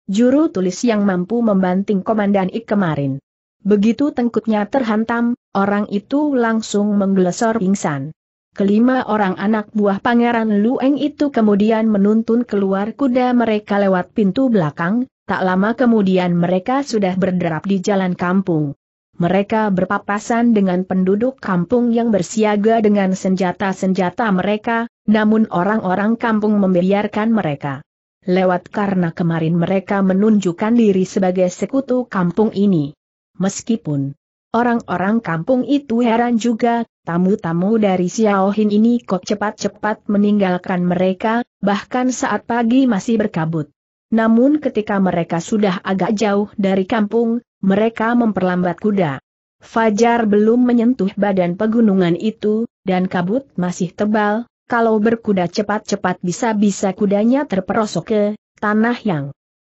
juru tulis yang mampu membanting Komandan Ik kemarin. Begitu tengkutnya terhantam, orang itu langsung menggelesor pingsan. Kelima orang anak buah Pangeran Lueng itu kemudian menuntun keluar kuda mereka lewat pintu belakang, tak lama kemudian mereka sudah berderap di jalan kampung. Mereka berpapasan dengan penduduk kampung yang bersiaga dengan senjata-senjata mereka, namun orang-orang kampung membiarkan mereka lewat karena kemarin mereka menunjukkan diri sebagai sekutu kampung ini. Meskipun orang-orang kampung itu heran juga, tamu-tamu dari Xiaohin ini kok cepat-cepat meninggalkan mereka, bahkan saat pagi masih berkabut. Namun ketika mereka sudah agak jauh dari kampung, mereka memperlambat kuda. Fajar belum menyentuh badan pegunungan itu, dan kabut masih tebal, kalau berkuda cepat-cepat bisa-bisa kudanya terperosok ke tanah yang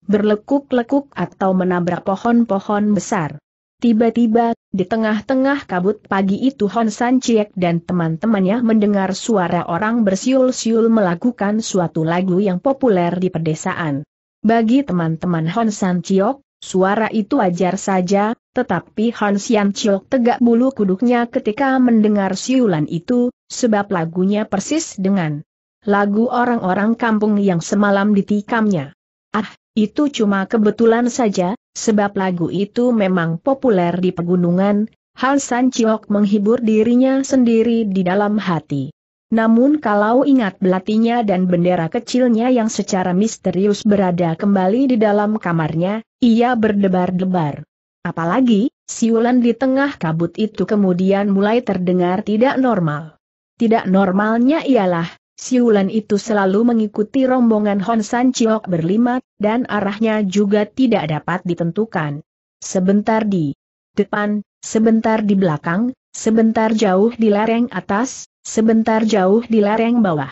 berlekuk-lekuk atau menabrak pohon-pohon besar. Tiba-tiba, di tengah-tengah kabut pagi itu Hon San Chiek dan teman-temannya mendengar suara orang bersiul-siul melakukan suatu lagu yang populer di pedesaan. Bagi teman-teman Hon San Chiok, suara itu wajar saja, tetapi Hon San Chiok tegak bulu kuduknya ketika mendengar siulan itu, sebab lagunya persis dengan lagu orang-orang kampung yang semalam ditikamnya. Ah, itu cuma kebetulan saja, sebab lagu itu memang populer di pegunungan, Hal San Chiok menghibur dirinya sendiri di dalam hati. Namun kalau ingat belatinya dan bendera kecilnya yang secara misterius berada kembali di dalam kamarnya, ia berdebar-debar. Apalagi, siulan di tengah kabut itu kemudian mulai terdengar tidak normal. Tidak normalnya ialah, siulan itu selalu mengikuti rombongan Hon San Chiok berlima, dan arahnya juga tidak dapat ditentukan. Sebentar di depan, sebentar di belakang, sebentar jauh di lereng atas, sebentar jauh di lereng bawah.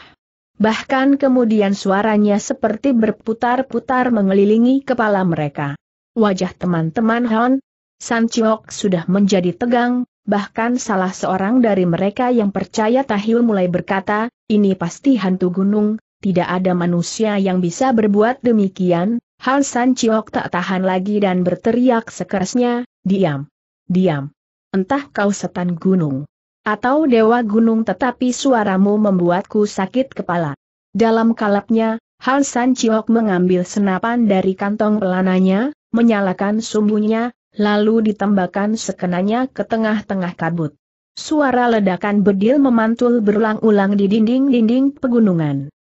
Bahkan kemudian suaranya seperti berputar-putar mengelilingi kepala mereka. Wajah teman-teman Hon San Chiok sudah menjadi tegang, bahkan salah seorang dari mereka yang percaya Tahil mulai berkata, ini pasti hantu gunung, tidak ada manusia yang bisa berbuat demikian, Hal San Chiok tak tahan lagi dan berteriak sekerasnya, diam, diam. Entah kau setan gunung. Atau dewa gunung tetapi suaramu membuatku sakit kepala. Dalam kalapnya, Hal San Chiok mengambil senapan dari kantong pelananya, menyalakan sumbunya, lalu ditembakkan sekenanya ke tengah-tengah kabut. Suara ledakan bedil memantul berulang-ulang di dinding-dinding pegunungan.